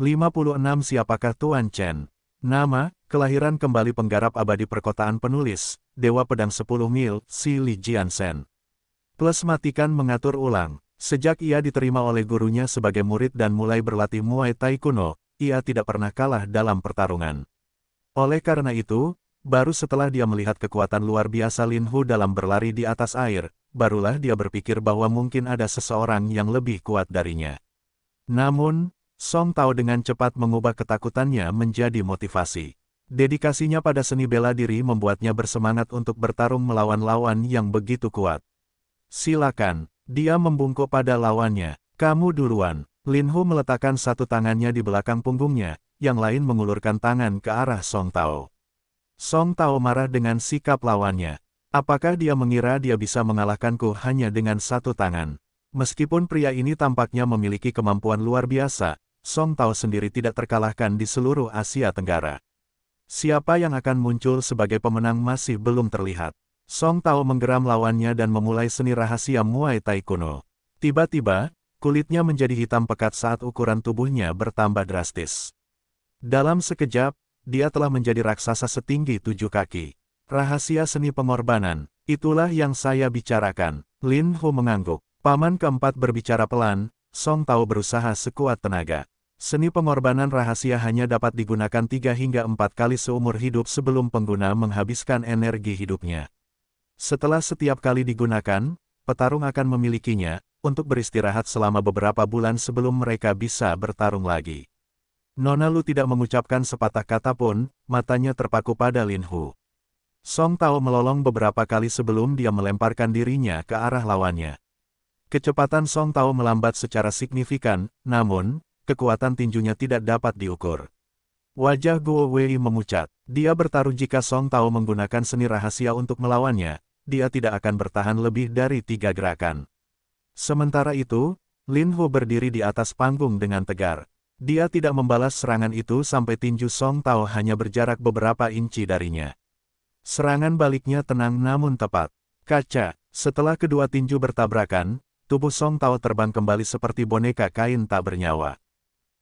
56 Siapakah Tuan Chen? Nama, kelahiran kembali penggarap abadi perkotaan penulis, Dewa Pedang 10 Mil, Si Li Jiansen. Plus matikan mengatur ulang, sejak ia diterima oleh gurunya sebagai murid dan mulai berlatih Muay Thai kuno, ia tidak pernah kalah dalam pertarungan. Oleh karena itu, baru setelah dia melihat kekuatan luar biasa Lin Hu dalam berlari di atas air, barulah dia berpikir bahwa mungkin ada seseorang yang lebih kuat darinya. Namun, Song Tao dengan cepat mengubah ketakutannya menjadi motivasi. Dedikasinya pada seni bela diri membuatnya bersemangat untuk bertarung melawan lawan yang begitu kuat. Silakan, dia membungkuk pada lawannya. Kamu duluan. Lin Hu meletakkan satu tangannya di belakang punggungnya, yang lain mengulurkan tangan ke arah Song Tao. Song Tao marah dengan sikap lawannya. Apakah dia mengira dia bisa mengalahkanku hanya dengan satu tangan? Meskipun pria ini tampaknya memiliki kemampuan luar biasa, Song Tao sendiri tidak terkalahkan di seluruh Asia Tenggara. Siapa yang akan muncul sebagai pemenang masih belum terlihat. Song Tao menggeram lawannya dan memulai seni rahasia Muay Thai kuno. Tiba-tiba, kulitnya menjadi hitam pekat saat ukuran tubuhnya bertambah drastis. Dalam sekejap, dia telah menjadi raksasa setinggi tujuh kaki. Rahasia seni pengorbanan, itulah yang saya bicarakan. Lin Hu mengangguk. Paman keempat berbicara pelan, Song Tao berusaha sekuat tenaga. Seni pengorbanan rahasia hanya dapat digunakan 3 hingga 4 kali seumur hidup sebelum pengguna menghabiskan energi hidupnya. Setelah setiap kali digunakan, petarung akan memilikinya, untuk beristirahat selama beberapa bulan sebelum mereka bisa bertarung lagi. Nona Lu tidak mengucapkan sepatah kata pun, matanya terpaku pada Lin Hu. Song Tao melolong beberapa kali sebelum dia melemparkan dirinya ke arah lawannya. Kecepatan Song Tao melambat secara signifikan, namun, kekuatan tinjunya tidak dapat diukur. Wajah Guo Wei memucat. Dia bertaruh jika Song Tao menggunakan seni rahasia untuk melawannya, dia tidak akan bertahan lebih dari tiga gerakan. Sementara itu, Lin Hu berdiri di atas panggung dengan tegar. Dia tidak membalas serangan itu sampai tinju Song Tao hanya berjarak beberapa inci darinya. Serangan baliknya tenang namun tepat. Kaca, setelah kedua tinju bertabrakan, tubuh Song Tao terbang kembali seperti boneka kain tak bernyawa.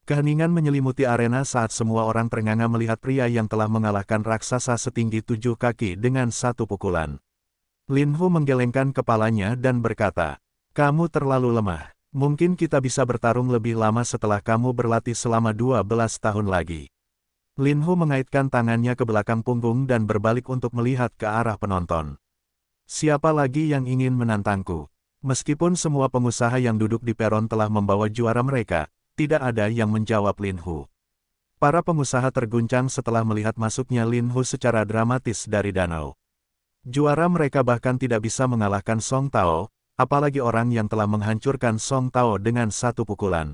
Keheningan menyelimuti arena saat semua orang ternganga melihat pria yang telah mengalahkan raksasa setinggi tujuh kaki dengan satu pukulan. Lin Hu menggelengkan kepalanya dan berkata, Kamu terlalu lemah. Mungkin kita bisa bertarung lebih lama setelah kamu berlatih selama dua belas tahun lagi. Lin Hu mengaitkan tangannya ke belakang punggung dan berbalik untuk melihat ke arah penonton. Siapa lagi yang ingin menantangku? Meskipun semua pengusaha yang duduk di peron telah membawa juara mereka, tidak ada yang menjawab Lin Hu. Para pengusaha terguncang setelah melihat masuknya Lin Hu secara dramatis dari danau. Juara mereka bahkan tidak bisa mengalahkan Song Tao, apalagi orang yang telah menghancurkan Song Tao dengan satu pukulan.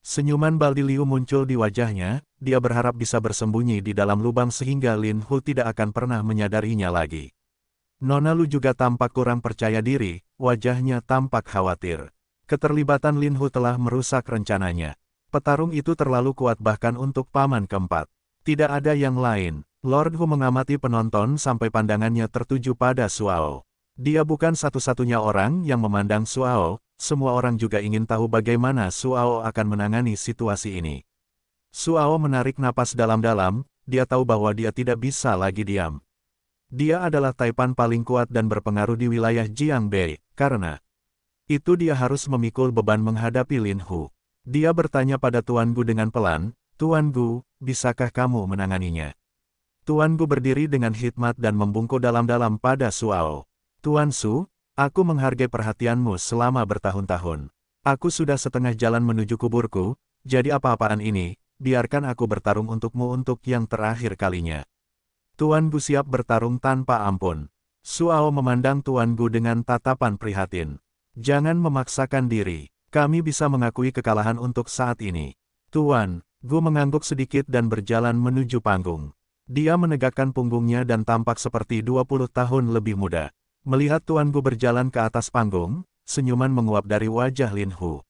Senyuman Baldi Liu muncul di wajahnya, dia berharap bisa bersembunyi di dalam lubang sehingga Lin Hu tidak akan pernah menyadarinya lagi. Nona Lu juga tampak kurang percaya diri, wajahnya tampak khawatir. Keterlibatan Lin Hu telah merusak rencananya. Petarung itu terlalu kuat bahkan untuk paman keempat. Tidak ada yang lain. Lord Hu mengamati penonton sampai pandangannya tertuju pada Suao. Dia bukan satu-satunya orang yang memandang Suao, semua orang juga ingin tahu bagaimana Suao akan menangani situasi ini. Suao menarik napas dalam-dalam, dia tahu bahwa dia tidak bisa lagi diam. Dia adalah Taipan paling kuat dan berpengaruh di wilayah Jiangbei, karena itu dia harus memikul beban menghadapi Lin Hu. Dia bertanya pada Tuan Gu dengan pelan, Tuan Gu, bisakah kamu menanganinya? Tuan Gu berdiri dengan hikmat dan membungkuk dalam-dalam pada Suao. Tuan Su, aku menghargai perhatianmu selama bertahun-tahun. Aku sudah setengah jalan menuju kuburku, jadi apa-apaan ini, biarkan aku bertarung untukmu untuk yang terakhir kalinya. Tuan Gu siap bertarung tanpa ampun. Suao memandang Tuan Gu dengan tatapan prihatin. Jangan memaksakan diri. Kami bisa mengakui kekalahan untuk saat ini. Tuan, Gu mengangguk sedikit dan berjalan menuju panggung. Dia menegakkan punggungnya dan tampak seperti 20 tahun lebih muda. Melihat Tuan Gu berjalan ke atas panggung, senyuman menguap dari wajah Lin Hu.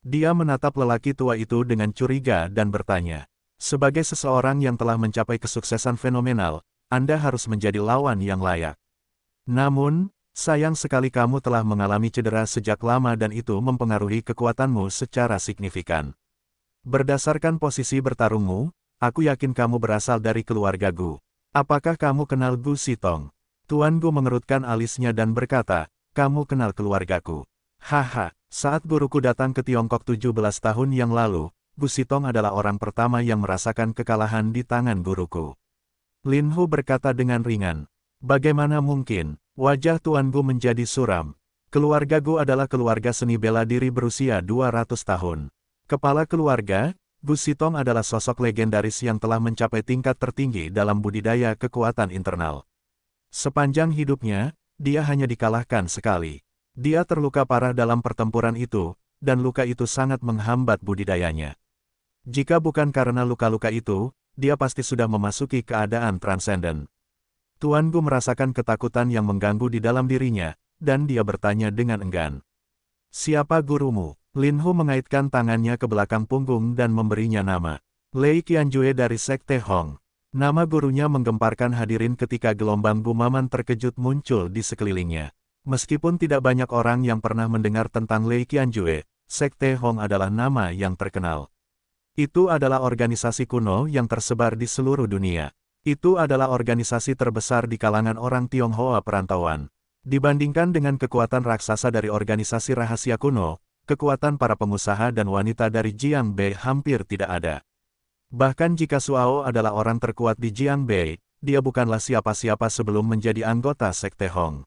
Dia menatap lelaki tua itu dengan curiga dan bertanya, sebagai seseorang yang telah mencapai kesuksesan fenomenal, Anda harus menjadi lawan yang layak. Namun, sayang sekali kamu telah mengalami cedera sejak lama dan itu mempengaruhi kekuatanmu secara signifikan. Berdasarkan posisi bertarungmu, aku yakin kamu berasal dari keluarga Gu. Apakah kamu kenal Gu Sitong? Tuan Gu mengerutkan alisnya dan berkata, kamu kenal keluargaku. Haha, saat guruku datang ke Tiongkok 17 tahun yang lalu, Gu Sitong adalah orang pertama yang merasakan kekalahan di tangan guruku. Lin Hu berkata dengan ringan, Bagaimana mungkin, wajah tuan gu menjadi suram. Keluarga Gu adalah keluarga seni bela diri berusia 200 tahun. Kepala keluarga, Gu Sitong adalah sosok legendaris yang telah mencapai tingkat tertinggi dalam budidaya kekuatan internal. Sepanjang hidupnya, dia hanya dikalahkan sekali. Dia terluka parah dalam pertempuran itu, dan luka itu sangat menghambat budidayanya. Jika bukan karena luka-luka itu, dia pasti sudah memasuki keadaan transenden. Tuan Gu merasakan ketakutan yang mengganggu di dalam dirinya, dan dia bertanya dengan enggan. Siapa gurumu? Lin Hu mengaitkan tangannya ke belakang punggung dan memberinya nama. Lei Qianjue dari Sekte Hong. Nama gurunya menggemparkan hadirin ketika gelombang gumaman terkejut muncul di sekelilingnya. Meskipun tidak banyak orang yang pernah mendengar tentang Lei Qianjue, Sekte Hong adalah nama yang terkenal. Itu adalah organisasi kuno yang tersebar di seluruh dunia. Itu adalah organisasi terbesar di kalangan orang Tionghoa perantauan. Dibandingkan dengan kekuatan raksasa dari organisasi rahasia kuno, kekuatan para pengusaha dan wanita dari Jiangbei hampir tidak ada. Bahkan jika Suao adalah orang terkuat di Jiangbei, dia bukanlah siapa-siapa sebelum menjadi anggota Sekte Hong.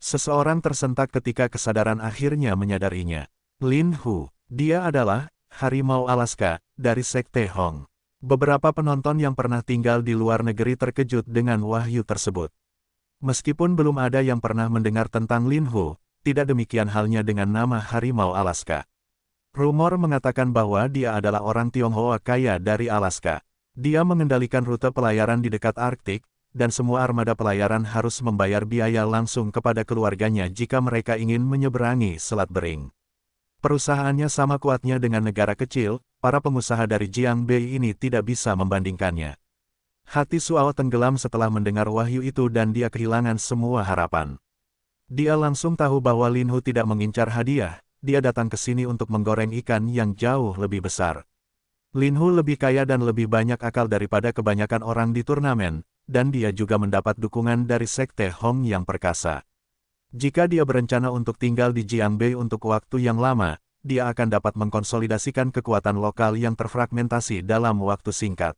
Seseorang tersentak ketika kesadaran akhirnya menyadarinya. Lin Hu, dia adalah harimau Alaska, dari Sekte Hong. Beberapa penonton yang pernah tinggal di luar negeri terkejut dengan wahyu tersebut. Meskipun belum ada yang pernah mendengar tentang Lin Hu, tidak demikian halnya dengan nama Harimau Alaska. Rumor mengatakan bahwa dia adalah orang Tionghoa kaya dari Alaska. Dia mengendalikan rute pelayaran di dekat Arktik, dan semua armada pelayaran harus membayar biaya langsung kepada keluarganya jika mereka ingin menyeberangi Selat Bering. Perusahaannya sama kuatnya dengan negara kecil, para pengusaha dari Jiang Bei ini tidak bisa membandingkannya. Hati Suao tenggelam setelah mendengar wahyu itu dan dia kehilangan semua harapan. Dia langsung tahu bahwa Lin Hu tidak mengincar hadiah, dia datang ke sini untuk menggoreng ikan yang jauh lebih besar. Lin Hu lebih kaya dan lebih banyak akal daripada kebanyakan orang di turnamen, dan dia juga mendapat dukungan dari Sekte Hong yang perkasa. Jika dia berencana untuk tinggal di Jiangbei untuk waktu yang lama, dia akan dapat mengkonsolidasikan kekuatan lokal yang terfragmentasi dalam waktu singkat.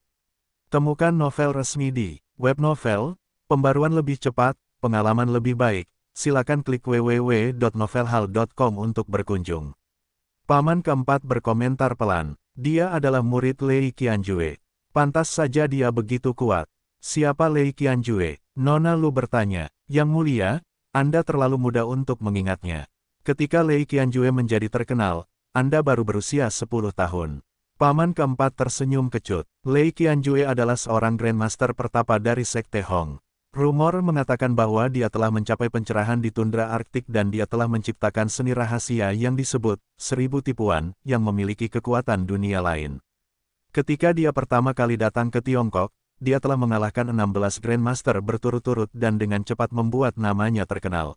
Temukan novel resmi di web novel, pembaruan lebih cepat, pengalaman lebih baik. Silakan klik www.novelhal.com untuk berkunjung. Paman keempat berkomentar pelan, dia adalah murid Lei Qianjue. Pantas saja dia begitu kuat. Siapa Lei Qianjue? Nona Lu bertanya. Yang mulia, Anda terlalu muda untuk mengingatnya. Ketika Lei Qianjue menjadi terkenal, Anda baru berusia 10 tahun. Paman keempat tersenyum kecut. Lei Qianjue adalah seorang Grandmaster pertapa dari Sekte Hong. Rumor mengatakan bahwa dia telah mencapai pencerahan di tundra Arktik dan dia telah menciptakan seni rahasia yang disebut Seribu Tipuan, yang memiliki kekuatan dunia lain. Ketika dia pertama kali datang ke Tiongkok, dia telah mengalahkan 16 Grandmaster berturut-turut dan dengan cepat membuat namanya terkenal.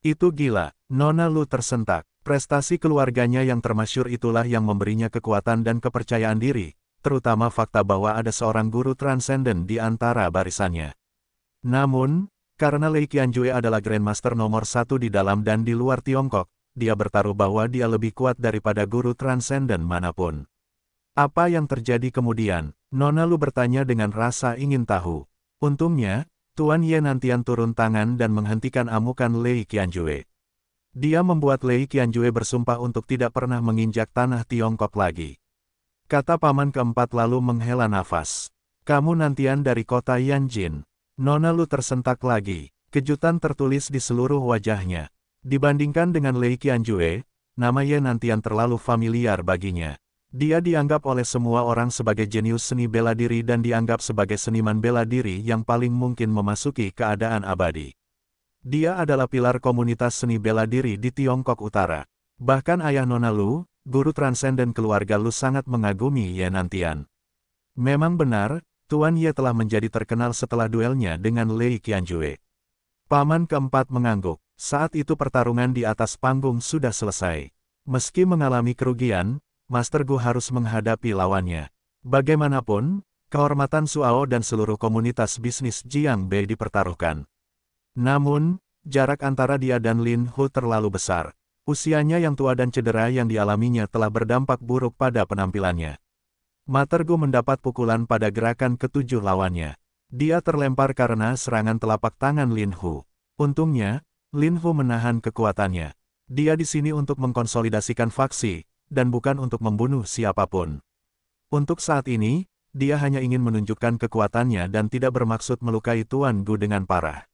Itu gila, Nona Lu tersentak. Prestasi keluarganya yang termasyur itulah yang memberinya kekuatan dan kepercayaan diri, terutama fakta bahwa ada seorang guru transenden di antara barisannya. Namun, karena Lei Qianjue adalah Grandmaster nomor satu di dalam dan di luar Tiongkok, dia bertaruh bahwa dia lebih kuat daripada guru transenden manapun. Apa yang terjadi kemudian? Nona Lu bertanya dengan rasa ingin tahu. Untungnya, Tuan Ye Nantian turun tangan dan menghentikan amukan Lei Qianjue. Dia membuat Lei Qianjue bersumpah untuk tidak pernah menginjak tanah Tiongkok lagi. Kata paman keempat lalu menghela nafas. Kamu nantian dari kota Yanjin. Nona Lu tersentak lagi, kejutan tertulis di seluruh wajahnya. Dibandingkan dengan Lei Qianjue, nama Ye Nantian terlalu familiar baginya. Dia dianggap oleh semua orang sebagai jenius seni bela diri dan dianggap sebagai seniman bela diri yang paling mungkin memasuki keadaan abadi. Dia adalah pilar komunitas seni bela diri di Tiongkok Utara. Bahkan ayah Nona Lu, guru transenden keluarga Lu sangat mengagumi Ye Nantian. Memang benar, Tuan Ye telah menjadi terkenal setelah duelnya dengan Lei Qianjue. Paman keempat mengangguk, saat itu pertarungan di atas panggung sudah selesai. Meski mengalami kerugian, Master Gu harus menghadapi lawannya. Bagaimanapun, kehormatan Suao dan seluruh komunitas bisnis Jiang Bei dipertaruhkan. Namun, jarak antara dia dan Lin Hu terlalu besar. Usianya yang tua dan cedera yang dialaminya telah berdampak buruk pada penampilannya. Master Gu mendapat pukulan pada gerakan ketujuh lawannya. Dia terlempar karena serangan telapak tangan Lin Hu. Untungnya, Lin Hu menahan kekuatannya. Dia di sini untuk mengkonsolidasikan faksi, dan bukan untuk membunuh siapapun. Untuk saat ini, dia hanya ingin menunjukkan kekuatannya dan tidak bermaksud melukai Tuan Gu dengan parah.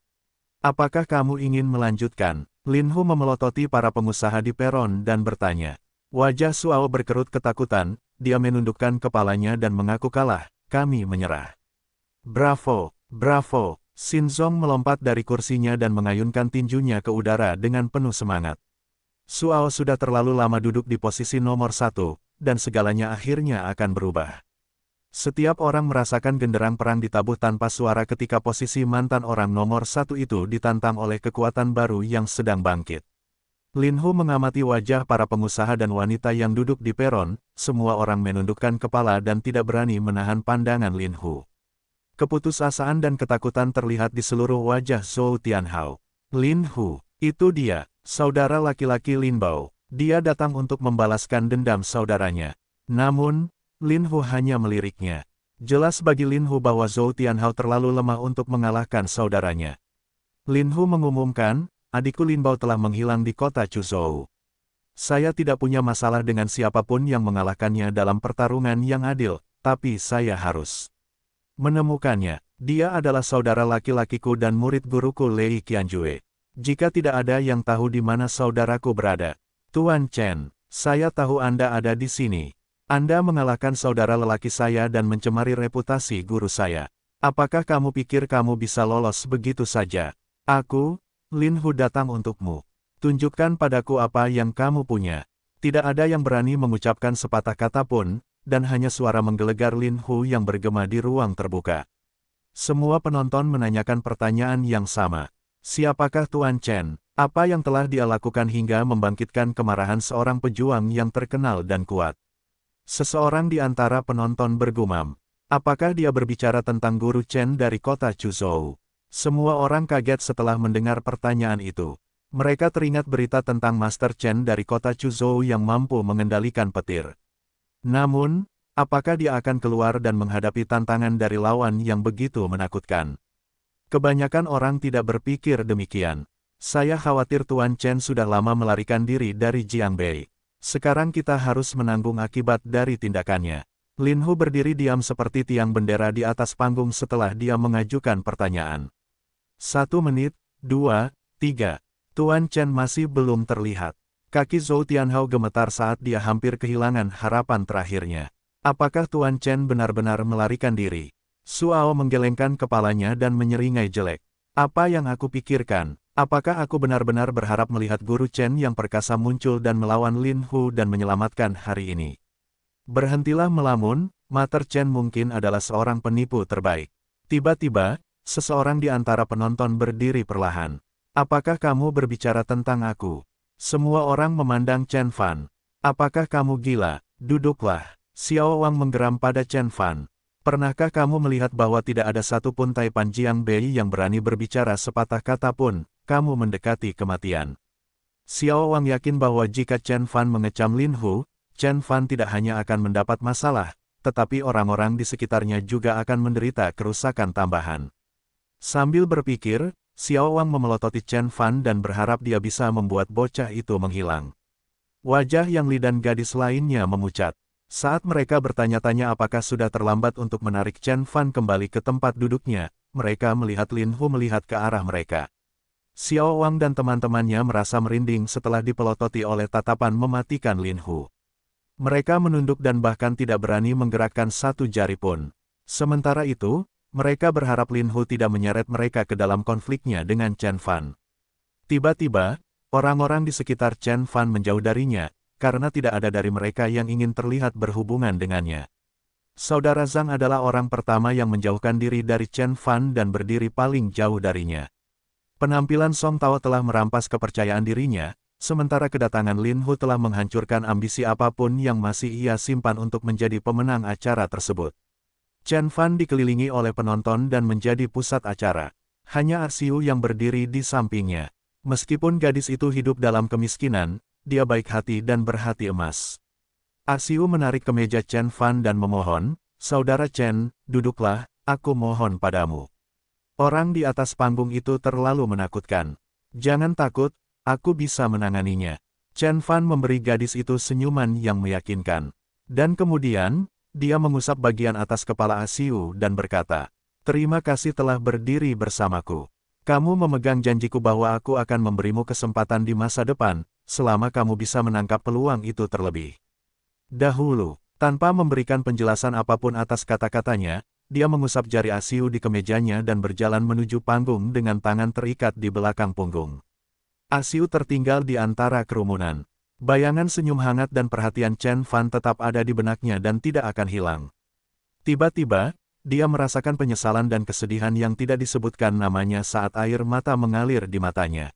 Apakah kamu ingin melanjutkan? Lin Hu memelototi para pengusaha di peron dan bertanya. Wajah Suao berkerut ketakutan, dia menundukkan kepalanya dan mengaku kalah, kami menyerah. Bravo, bravo, Xin Sinzong melompat dari kursinya dan mengayunkan tinjunya ke udara dengan penuh semangat. Suao sudah terlalu lama duduk di posisi nomor satu, dan segalanya akhirnya akan berubah. Setiap orang merasakan genderang perang ditabuh tanpa suara ketika posisi mantan orang nomor satu itu ditantang oleh kekuatan baru yang sedang bangkit. Lin Hu mengamati wajah para pengusaha dan wanita yang duduk di peron, semua orang menundukkan kepala dan tidak berani menahan pandangan Lin Hu. Keputusasaan dan ketakutan terlihat di seluruh wajah Zhou Tianhao. Lin Hu, itu dia, Saudara laki-laki Lin Bao, dia datang untuk membalaskan dendam saudaranya. Namun, Lin Hu hanya meliriknya. Jelas bagi Lin Hu bahwa Zhou Tianhao terlalu lemah untuk mengalahkan saudaranya. Lin Hu mengumumkan, adikku Lin Bao telah menghilang di kota Chu Chuzhou. Saya tidak punya masalah dengan siapapun yang mengalahkannya dalam pertarungan yang adil, tapi saya harus menemukannya. Dia adalah saudara laki-lakiku dan murid guruku Lei Qianjue. Jika tidak ada yang tahu di mana saudaraku berada. Tuan Chen, saya tahu Anda ada di sini. Anda mengalahkan saudara lelaki saya dan mencemari reputasi guru saya. Apakah kamu pikir kamu bisa lolos begitu saja? Aku, Lin Hu datang untukmu. Tunjukkan padaku apa yang kamu punya. Tidak ada yang berani mengucapkan sepatah kata pun, dan hanya suara menggelegar Lin Hu yang bergema di ruang terbuka. Semua penonton menanyakan pertanyaan yang sama. Siapakah Tuan Chen? Apa yang telah dia lakukan hingga membangkitkan kemarahan seorang pejuang yang terkenal dan kuat? Seseorang di antara penonton bergumam. Apakah dia berbicara tentang guru Chen dari kota Chuzhou? Semua orang kaget setelah mendengar pertanyaan itu. Mereka teringat berita tentang Master Chen dari kota Chuzhou yang mampu mengendalikan petir. Namun, apakah dia akan keluar dan menghadapi tantangan dari lawan yang begitu menakutkan? Kebanyakan orang tidak berpikir demikian. Saya khawatir Tuan Chen sudah lama melarikan diri dari Jiangbei. Sekarang kita harus menanggung akibat dari tindakannya. Lin Hu berdiri diam seperti tiang bendera di atas panggung setelah dia mengajukan pertanyaan. Satu menit, dua, tiga. Tuan Chen masih belum terlihat. Kaki Zhou Tianhao gemetar saat dia hampir kehilangan harapan terakhirnya. Apakah Tuan Chen benar-benar melarikan diri? Suao menggelengkan kepalanya dan menyeringai jelek. Apa yang aku pikirkan? Apakah aku benar-benar berharap melihat Guru Chen yang perkasa muncul dan melawan Lin Hu dan menyelamatkan hari ini? Berhentilah melamun, Mater Chen mungkin adalah seorang penipu terbaik. Tiba-tiba, seseorang di antara penonton berdiri perlahan. Apakah kamu berbicara tentang aku? Semua orang memandang Chen Fan. Apakah kamu gila? Duduklah. Xiao Wang menggeram pada Chen Fan. Pernahkah kamu melihat bahwa tidak ada satupun Taipan Jiang Bei yang berani berbicara sepatah kata pun, kamu mendekati kematian. Xiao Wang yakin bahwa jika Chen Fan mengecam Lin Hu, Chen Fan tidak hanya akan mendapat masalah, tetapi orang-orang di sekitarnya juga akan menderita kerusakan tambahan. Sambil berpikir, Xiao Wang memelototi Chen Fan dan berharap dia bisa membuat bocah itu menghilang. Wajah yang lidan gadis lainnya memucat. Saat mereka bertanya-tanya apakah sudah terlambat untuk menarik Chen Fan kembali ke tempat duduknya, mereka melihat Lin Hu melihat ke arah mereka. Xiao Wang dan teman-temannya merasa merinding setelah dipelototi oleh tatapan mematikan Lin Hu. Mereka menunduk dan bahkan tidak berani menggerakkan satu jari pun. Sementara itu, mereka berharap Lin Hu tidak menyeret mereka ke dalam konfliknya dengan Chen Fan. Tiba-tiba, orang-orang di sekitar Chen Fan menjauh darinya, karena tidak ada dari mereka yang ingin terlihat berhubungan dengannya. Saudara Zhang adalah orang pertama yang menjauhkan diri dari Chen Fan dan berdiri paling jauh darinya. Penampilan Song Tao telah merampas kepercayaan dirinya, sementara kedatangan Lin Hu telah menghancurkan ambisi apapun yang masih ia simpan untuk menjadi pemenang acara tersebut. Chen Fan dikelilingi oleh penonton dan menjadi pusat acara. Hanya Arsiu yang berdiri di sampingnya. Meskipun gadis itu hidup dalam kemiskinan, dia baik hati dan berhati emas. Asiu menarik ke meja Chen Fan dan memohon, Saudara Chen, duduklah, aku mohon padamu. Orang di atas panggung itu terlalu menakutkan. Jangan takut, aku bisa menanganinya. Chen Fan memberi gadis itu senyuman yang meyakinkan. Dan kemudian, dia mengusap bagian atas kepala Asiu dan berkata, Terima kasih telah berdiri bersamaku. Kamu memegang janjiku bahwa aku akan memberimu kesempatan di masa depan, selama kamu bisa menangkap peluang itu terlebih dahulu. Tanpa memberikan penjelasan apapun atas kata-katanya, dia mengusap jari Asiu di kemejanya dan berjalan menuju panggung dengan tangan terikat di belakang punggung. Asiu tertinggal di antara kerumunan. Bayangan senyum hangat dan perhatian Chen Fan tetap ada di benaknya dan tidak akan hilang. Tiba-tiba, dia merasakan penyesalan dan kesedihan yang tidak disebutkan namanya saat air mata mengalir di matanya.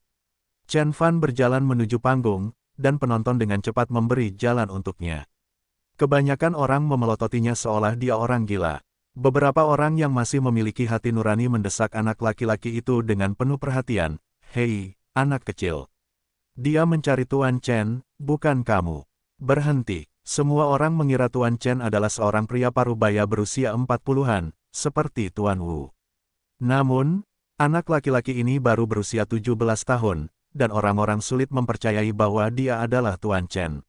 Chen Fan berjalan menuju panggung, dan penonton dengan cepat memberi jalan untuknya. Kebanyakan orang memelototinya seolah dia orang gila. Beberapa orang yang masih memiliki hati nurani mendesak anak laki-laki itu dengan penuh perhatian, Hei, anak kecil. Dia mencari Tuan Chen, bukan kamu. Berhenti. Semua orang mengira Tuan Chen adalah seorang pria parubaya berusia empat puluhan, seperti Tuan Wu. Namun, anak laki-laki ini baru berusia tujuh belas tahun, dan orang-orang sulit mempercayai bahwa dia adalah Tuan Chen.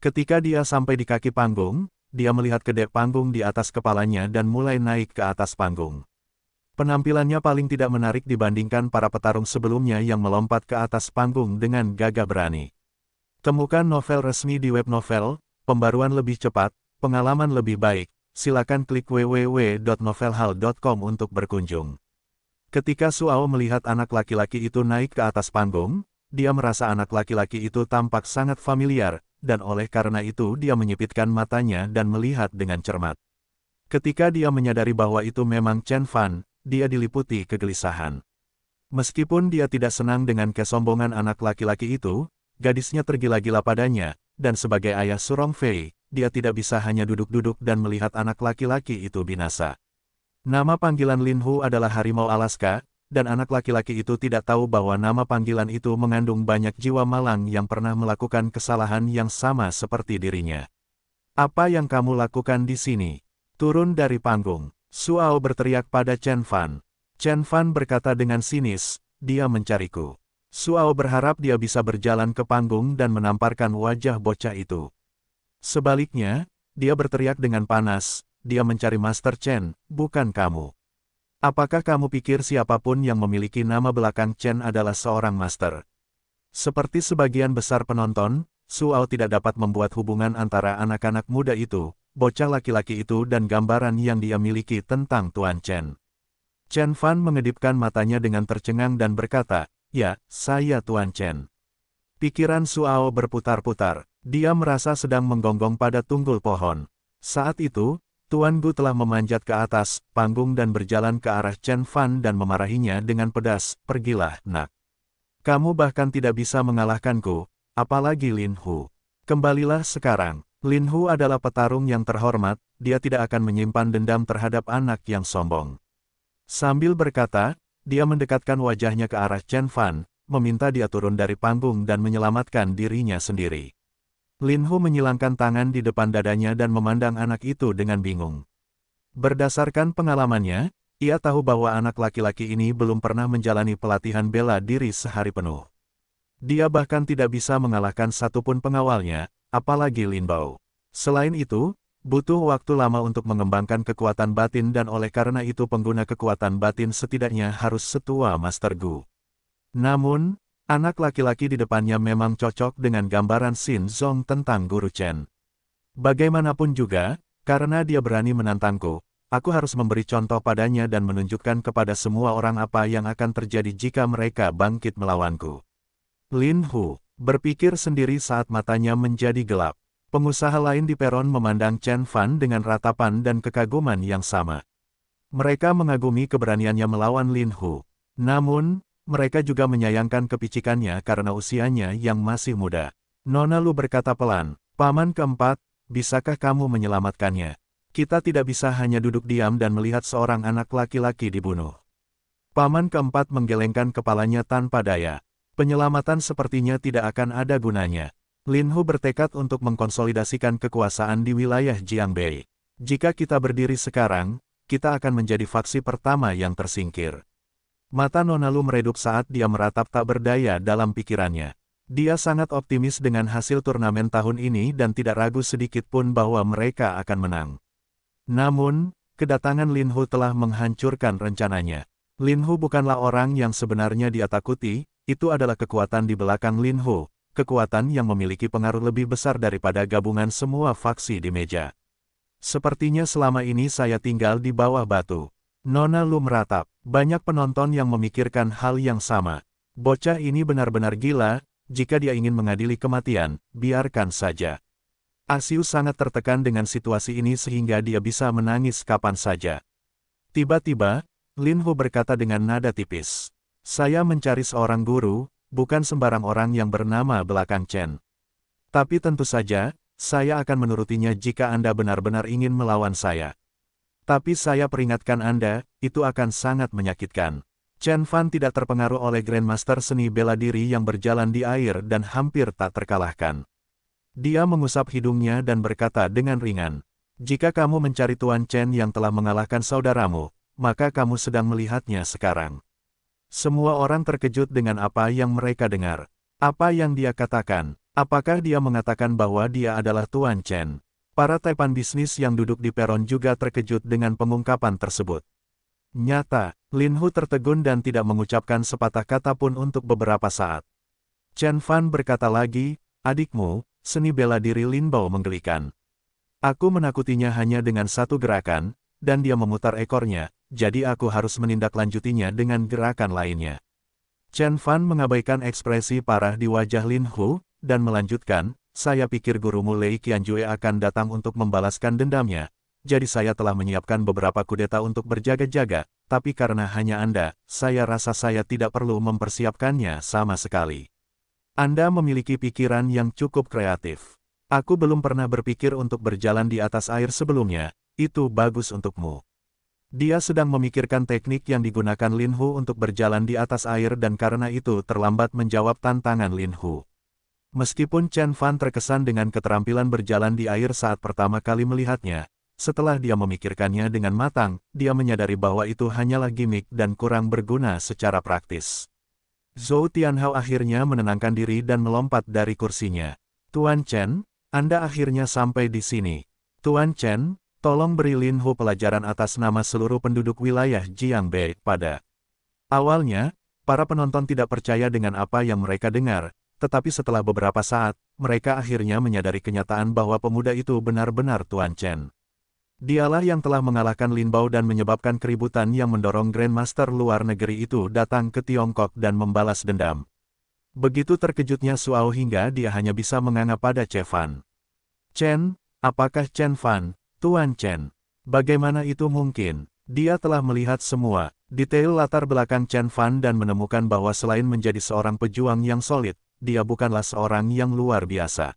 Ketika dia sampai di kaki panggung, dia melihat kedek panggung di atas kepalanya dan mulai naik ke atas panggung. Penampilannya paling tidak menarik dibandingkan para petarung sebelumnya yang melompat ke atas panggung dengan gagah berani. Temukan novel resmi di web novel, pembaruan lebih cepat, pengalaman lebih baik, silakan klik www.novelhal.com untuk berkunjung. Ketika Suao melihat anak laki-laki itu naik ke atas panggung, dia merasa anak laki-laki itu tampak sangat familiar, dan oleh karena itu dia menyipitkan matanya dan melihat dengan cermat. Ketika dia menyadari bahwa itu memang Chen Fan, dia diliputi kegelisahan. Meskipun dia tidak senang dengan kesombongan anak laki-laki itu, gadisnya tergila-gila padanya, dan sebagai ayah Surong Fei, dia tidak bisa hanya duduk-duduk dan melihat anak laki-laki itu binasa. Nama panggilan Lin Hu adalah Harimau Alaska, dan anak laki-laki itu tidak tahu bahwa nama panggilan itu mengandung banyak jiwa malang yang pernah melakukan kesalahan yang sama seperti dirinya. Apa yang kamu lakukan di sini? Turun dari panggung. Suao berteriak pada Chen Fan. Chen Fan berkata dengan sinis, dia mencariku. Suao berharap dia bisa berjalan ke panggung dan menamparkan wajah bocah itu. Sebaliknya, dia berteriak dengan panas, dia mencari Master Chen, bukan kamu. Apakah kamu pikir siapapun yang memiliki nama belakang Chen adalah seorang Master? Seperti sebagian besar penonton, Suau tidak dapat membuat hubungan antara anak-anak muda itu, bocah laki-laki itu dan gambaran yang dia miliki tentang Tuan Chen. Chen Fan mengedipkan matanya dengan tercengang dan berkata, Ya, saya Tuan Chen. Pikiran Suao berputar-putar. Dia merasa sedang menggonggong pada tunggul pohon. Saat itu, Tuan Gu telah memanjat ke atas panggung dan berjalan ke arah Chen Fan dan memarahinya dengan pedas, pergilah, nak. Kamu bahkan tidak bisa mengalahkanku, apalagi Lin Hu. Kembalilah sekarang. Lin Hu adalah petarung yang terhormat, dia tidak akan menyimpan dendam terhadap anak yang sombong. Sambil berkata, dia mendekatkan wajahnya ke arah Chen Fan, meminta dia turun dari panggung dan menyelamatkan dirinya sendiri. Lin Hu menyilangkan tangan di depan dadanya dan memandang anak itu dengan bingung. Berdasarkan pengalamannya, ia tahu bahwa anak laki-laki ini belum pernah menjalani pelatihan bela diri sehari penuh. Dia bahkan tidak bisa mengalahkan satupun pengawalnya, apalagi Lin Bao. Selain itu, butuh waktu lama untuk mengembangkan kekuatan batin dan oleh karena itu pengguna kekuatan batin setidaknya harus setua Master Gu. Namun, Anak laki-laki di depannya memang cocok dengan gambaran Xin Zong tentang Guru Chen. Bagaimanapun juga, karena dia berani menantangku, aku harus memberi contoh padanya dan menunjukkan kepada semua orang apa yang akan terjadi jika mereka bangkit melawanku. Lin Hu berpikir sendiri saat matanya menjadi gelap. Pengusaha lain di peron memandang Chen Fan dengan ratapan dan kekaguman yang sama. Mereka mengagumi keberaniannya melawan Lin Hu. Namun, mereka juga menyayangkan kepicikannya karena usianya yang masih muda. Nona Lu berkata pelan, Paman keempat, bisakah kamu menyelamatkannya? Kita tidak bisa hanya duduk diam dan melihat seorang anak laki-laki dibunuh. Paman keempat menggelengkan kepalanya tanpa daya. Penyelamatan sepertinya tidak akan ada gunanya. Lin Hu bertekad untuk mengkonsolidasikan kekuasaan di wilayah Jiangbei. Jika kita berdiri sekarang, kita akan menjadi faksi pertama yang tersingkir. Mata Nonalu meredup saat dia meratap tak berdaya dalam pikirannya. Dia sangat optimis dengan hasil turnamen tahun ini dan tidak ragu sedikit pun bahwa mereka akan menang. Namun, kedatangan Lin Hu telah menghancurkan rencananya. Lin Hu bukanlah orang yang sebenarnya dia takuti, itu adalah kekuatan di belakang Lin Hu, kekuatan yang memiliki pengaruh lebih besar daripada gabungan semua faksi di meja. Sepertinya selama ini saya tinggal di bawah batu. Nona Lu meratap. Banyak penonton yang memikirkan hal yang sama. Bocah ini benar-benar gila, jika dia ingin mengadili kematian, biarkan saja. Asius sangat tertekan dengan situasi ini sehingga dia bisa menangis kapan saja. Tiba-tiba, Lin Ho berkata dengan nada tipis. Saya mencari seorang guru, bukan sembarang orang yang bernama belakang Chen. Tapi tentu saja, saya akan menurutinya jika Anda benar-benar ingin melawan saya. Tapi saya peringatkan Anda, itu akan sangat menyakitkan. Chen Fan tidak terpengaruh oleh Grandmaster seni bela diri yang berjalan di air dan hampir tak terkalahkan. Dia mengusap hidungnya dan berkata dengan ringan, Jika kamu mencari Tuan Chen yang telah mengalahkan saudaramu, maka kamu sedang melihatnya sekarang. Semua orang terkejut dengan apa yang mereka dengar. Apa yang dia katakan? Apakah dia mengatakan bahwa dia adalah Tuan Chen? Para taipan bisnis yang duduk di peron juga terkejut dengan pengungkapan tersebut. Nyata, Lin Hu tertegun dan tidak mengucapkan sepatah kata pun untuk beberapa saat. Chen Fan berkata lagi, adikmu, seni bela diri Lin Bao menggelikan. Aku menakutinya hanya dengan satu gerakan, dan dia memutar ekornya, jadi aku harus menindaklanjutinya dengan gerakan lainnya. Chen Fan mengabaikan ekspresi parah di wajah Lin Hu, dan melanjutkan, saya pikir gurumu Lei Qianjue akan datang untuk membalaskan dendamnya, jadi saya telah menyiapkan beberapa kudeta untuk berjaga-jaga, tapi karena hanya Anda, saya rasa saya tidak perlu mempersiapkannya sama sekali. Anda memiliki pikiran yang cukup kreatif. Aku belum pernah berpikir untuk berjalan di atas air sebelumnya, itu bagus untukmu. Dia sedang memikirkan teknik yang digunakan Lin Hu untuk berjalan di atas air dan karena itu terlambat menjawab tantangan Lin Hu. Meskipun Chen Fan terkesan dengan keterampilan berjalan di air saat pertama kali melihatnya, setelah dia memikirkannya dengan matang, dia menyadari bahwa itu hanyalah gimmick dan kurang berguna secara praktis. Zhou Tianhao akhirnya menenangkan diri dan melompat dari kursinya. Tuan Chen, Anda akhirnya sampai di sini. Tuan Chen, tolong beri Lin Hu pelajaran atas nama seluruh penduduk wilayah Jiangbei pada. Awalnya, para penonton tidak percaya dengan apa yang mereka dengar, tetapi setelah beberapa saat, mereka akhirnya menyadari kenyataan bahwa pemuda itu benar-benar Tuan Chen. Dialah yang telah mengalahkan Lin Bao dan menyebabkan keributan yang mendorong Grandmaster luar negeri itu datang ke Tiongkok dan membalas dendam. Begitu terkejutnya Suao hingga dia hanya bisa menganga pada Che Fan. Chen, apakah Chen Fan, Tuan Chen? Bagaimana itu mungkin? Dia telah melihat semua, detail latar belakang Chen Fan dan menemukan bahwa selain menjadi seorang pejuang yang solid, dia bukanlah seorang yang luar biasa.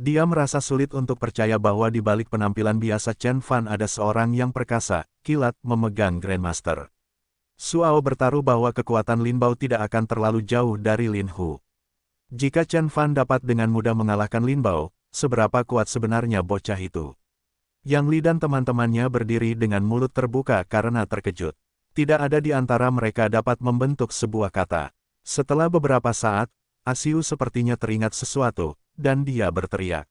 Dia merasa sulit untuk percaya bahwa di balik penampilan biasa Chen Fan ada seorang yang perkasa, kilat, memegang Grandmaster. Suao bertaruh bahwa kekuatan Lin Bao tidak akan terlalu jauh dari Lin Hu. Jika Chen Fan dapat dengan mudah mengalahkan Lin Bao, seberapa kuat sebenarnya bocah itu? Yang Li dan teman-temannya berdiri dengan mulut terbuka karena terkejut. Tidak ada di antara mereka dapat membentuk sebuah kata. Setelah beberapa saat, Asiu sepertinya teringat sesuatu, dan dia berteriak.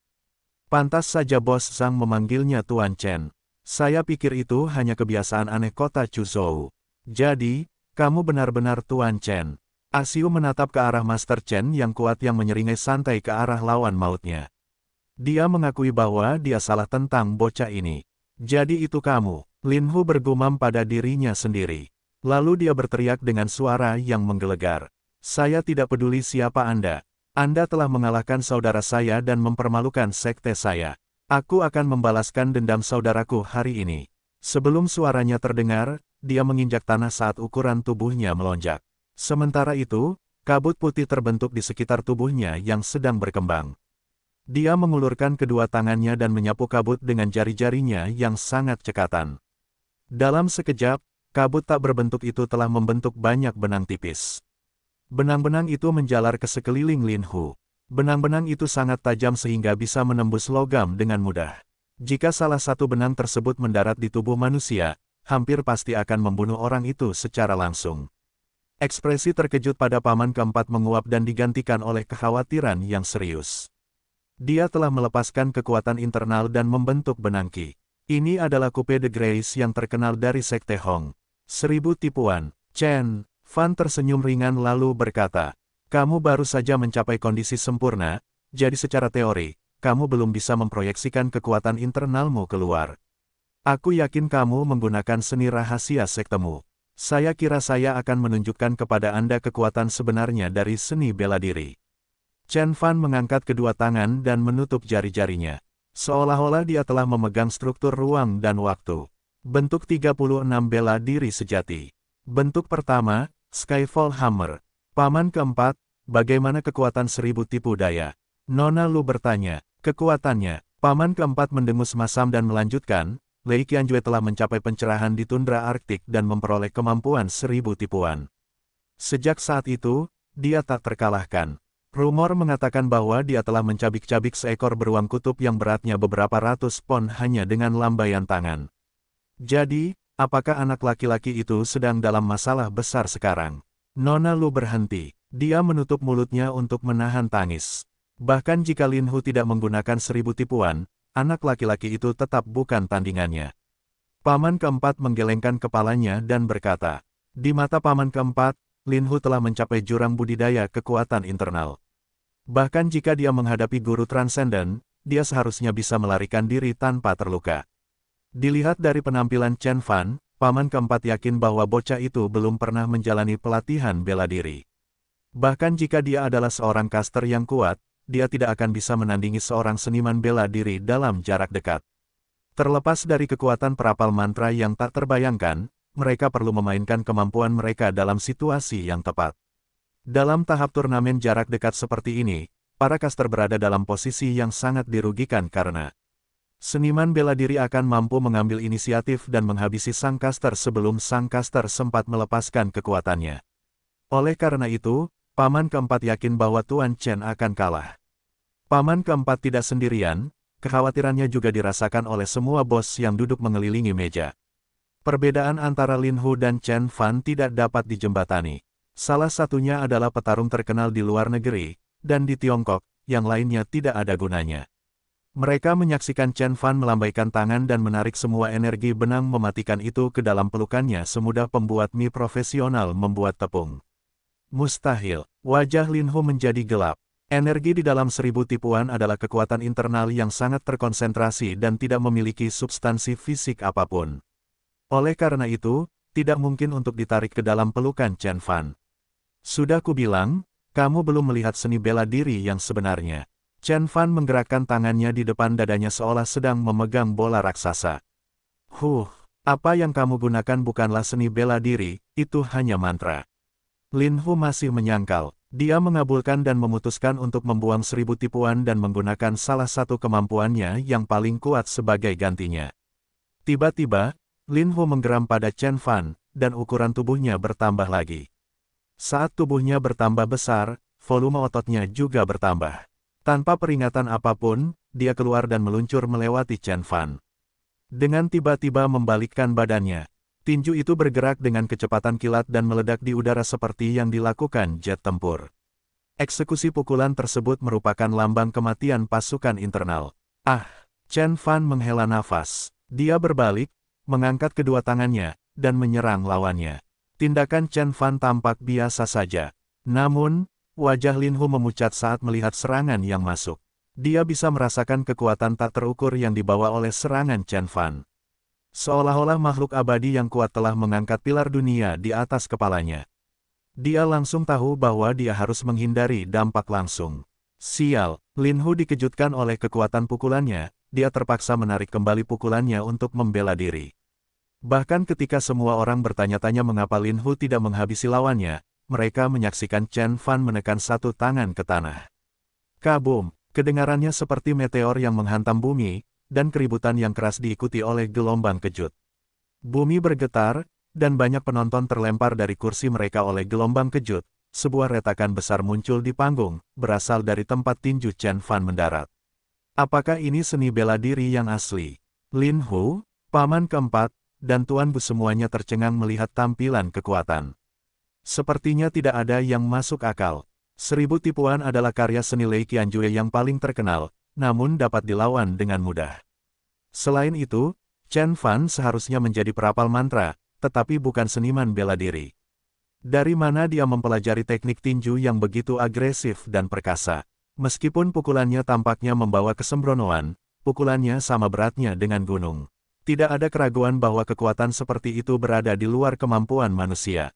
Pantas saja bos sang memanggilnya Tuan Chen. Saya pikir itu hanya kebiasaan aneh kota Chuzhou. Jadi, kamu benar-benar Tuan Chen. Asiu menatap ke arah Master Chen yang kuat yang menyeringai santai ke arah lawan mautnya. Dia mengakui bahwa dia salah tentang bocah ini. Jadi itu kamu, Lin Hu bergumam pada dirinya sendiri. Lalu dia berteriak dengan suara yang menggelegar. Saya tidak peduli siapa Anda. Anda telah mengalahkan saudara saya dan mempermalukan sekte saya. Aku akan membalaskan dendam saudaraku hari ini. Sebelum suaranya terdengar, dia menginjak tanah saat ukuran tubuhnya melonjak. Sementara itu, kabut putih terbentuk di sekitar tubuhnya yang sedang berkembang. Dia mengulurkan kedua tangannya dan menyapu kabut dengan jari-jarinya yang sangat cekatan. Dalam sekejap, kabut tak berbentuk itu telah membentuk banyak benang tipis. Benang-benang itu menjalar ke sekeliling Lin Hu. Benang-benang itu sangat tajam sehingga bisa menembus logam dengan mudah. Jika salah satu benang tersebut mendarat di tubuh manusia, hampir pasti akan membunuh orang itu secara langsung. Ekspresi terkejut pada paman keempat menguap dan digantikan oleh kekhawatiran yang serius. Dia telah melepaskan kekuatan internal dan membentuk benang ki. Ini adalah kupe de Grace yang terkenal dari Sekte Hong. Seribu tipuan, Chen, Fan tersenyum ringan lalu berkata, kamu baru saja mencapai kondisi sempurna, jadi secara teori, kamu belum bisa memproyeksikan kekuatan internalmu keluar. Aku yakin kamu menggunakan seni rahasia sektemu. Saya kira saya akan menunjukkan kepada Anda kekuatan sebenarnya dari seni bela diri. Chen Fan mengangkat kedua tangan dan menutup jari-jarinya. Seolah-olah dia telah memegang struktur ruang dan waktu. Bentuk 36 bela diri sejati. Bentuk pertama, Skyfall Hammer. Paman keempat, bagaimana kekuatan seribu tipu daya? Nona Lu bertanya, kekuatannya. Paman keempat mendengus masam dan melanjutkan, Lei Qianjue telah mencapai pencerahan di tundra Arktik dan memperoleh kemampuan seribu tipuan. Sejak saat itu, dia tak terkalahkan. Rumor mengatakan bahwa dia telah mencabik-cabik seekor beruang kutub yang beratnya beberapa ratus pon hanya dengan lambaian tangan. Jadi, Apakah anak laki-laki itu sedang dalam masalah besar sekarang? Nona Lu berhenti. Dia menutup mulutnya untuk menahan tangis. Bahkan jika Lin Hu tidak menggunakan seribu tipuan, anak laki-laki itu tetap bukan tandingannya. Paman keempat menggelengkan kepalanya dan berkata, Di mata paman keempat, Lin Hu telah mencapai jurang budidaya kekuatan internal. Bahkan jika dia menghadapi guru transenden, dia seharusnya bisa melarikan diri tanpa terluka. Dilihat dari penampilan Chen Fan, paman keempat yakin bahwa bocah itu belum pernah menjalani pelatihan bela diri. Bahkan jika dia adalah seorang kaster yang kuat, dia tidak akan bisa menandingi seorang seniman bela diri dalam jarak dekat. Terlepas dari kekuatan perapal mantra yang tak terbayangkan, mereka perlu memainkan kemampuan mereka dalam situasi yang tepat. Dalam tahap turnamen jarak dekat seperti ini, para kaster berada dalam posisi yang sangat dirugikan karena Seniman bela diri akan mampu mengambil inisiatif dan menghabisi sang kaster sebelum sang kaster sempat melepaskan kekuatannya. Oleh karena itu, paman keempat yakin bahwa Tuan Chen akan kalah. Paman keempat tidak sendirian, kekhawatirannya juga dirasakan oleh semua bos yang duduk mengelilingi meja. Perbedaan antara Lin Hu dan Chen Fan tidak dapat dijembatani. Salah satunya adalah petarung terkenal di luar negeri, dan di Tiongkok, yang lainnya tidak ada gunanya. Mereka menyaksikan Chen Fan melambaikan tangan dan menarik semua energi benang mematikan itu ke dalam pelukannya semudah pembuat mie profesional membuat tepung. Mustahil, wajah Lin Ho menjadi gelap. Energi di dalam seribu tipuan adalah kekuatan internal yang sangat terkonsentrasi dan tidak memiliki substansi fisik apapun. Oleh karena itu, tidak mungkin untuk ditarik ke dalam pelukan Chen Fan. Sudah kubilang, kamu belum melihat seni bela diri yang sebenarnya. Chen Fan menggerakkan tangannya di depan dadanya seolah sedang memegang bola raksasa. Huh, apa yang kamu gunakan bukanlah seni bela diri, itu hanya mantra. Lin Hu masih menyangkal. Dia mengabulkan dan memutuskan untuk membuang seribu tipuan dan menggunakan salah satu kemampuannya yang paling kuat sebagai gantinya. Tiba-tiba, Lin Hu menggeram pada Chen Fan, dan ukuran tubuhnya bertambah lagi. Saat tubuhnya bertambah besar, volume ototnya juga bertambah. Tanpa peringatan apapun, dia keluar dan meluncur melewati Chen Fan. Dengan tiba-tiba membalikkan badannya, tinju itu bergerak dengan kecepatan kilat dan meledak di udara seperti yang dilakukan jet tempur. Eksekusi pukulan tersebut merupakan lambang kematian pasukan internal. Ah, Chen Fan menghela nafas. Dia berbalik, mengangkat kedua tangannya, dan menyerang lawannya. Tindakan Chen Fan tampak biasa saja. Namun, Wajah Linhu memucat saat melihat serangan yang masuk. Dia bisa merasakan kekuatan tak terukur yang dibawa oleh serangan Chen Fan. Seolah-olah makhluk abadi yang kuat telah mengangkat pilar dunia di atas kepalanya. Dia langsung tahu bahwa dia harus menghindari dampak langsung. Sial, Lin Hu dikejutkan oleh kekuatan pukulannya, dia terpaksa menarik kembali pukulannya untuk membela diri. Bahkan ketika semua orang bertanya-tanya mengapa Lin Hu tidak menghabisi lawannya, mereka menyaksikan Chen Fan menekan satu tangan ke tanah. Kabum, kedengarannya seperti meteor yang menghantam bumi, dan keributan yang keras diikuti oleh gelombang kejut. Bumi bergetar, dan banyak penonton terlempar dari kursi mereka oleh gelombang kejut, sebuah retakan besar muncul di panggung, berasal dari tempat tinju Chen Fan mendarat. Apakah ini seni bela diri yang asli? Lin Hu, paman keempat, dan Tuan Bu semuanya tercengang melihat tampilan kekuatan. Sepertinya tidak ada yang masuk akal. Seribu Tipuan adalah karya seni Lei Qianjue yang paling terkenal, namun dapat dilawan dengan mudah. Selain itu, Chen Fan seharusnya menjadi perapal mantra, tetapi bukan seniman bela diri. Dari mana dia mempelajari teknik tinju yang begitu agresif dan perkasa? Meskipun pukulannya tampaknya membawa kesembronoan, pukulannya sama beratnya dengan gunung. Tidak ada keraguan bahwa kekuatan seperti itu berada di luar kemampuan manusia.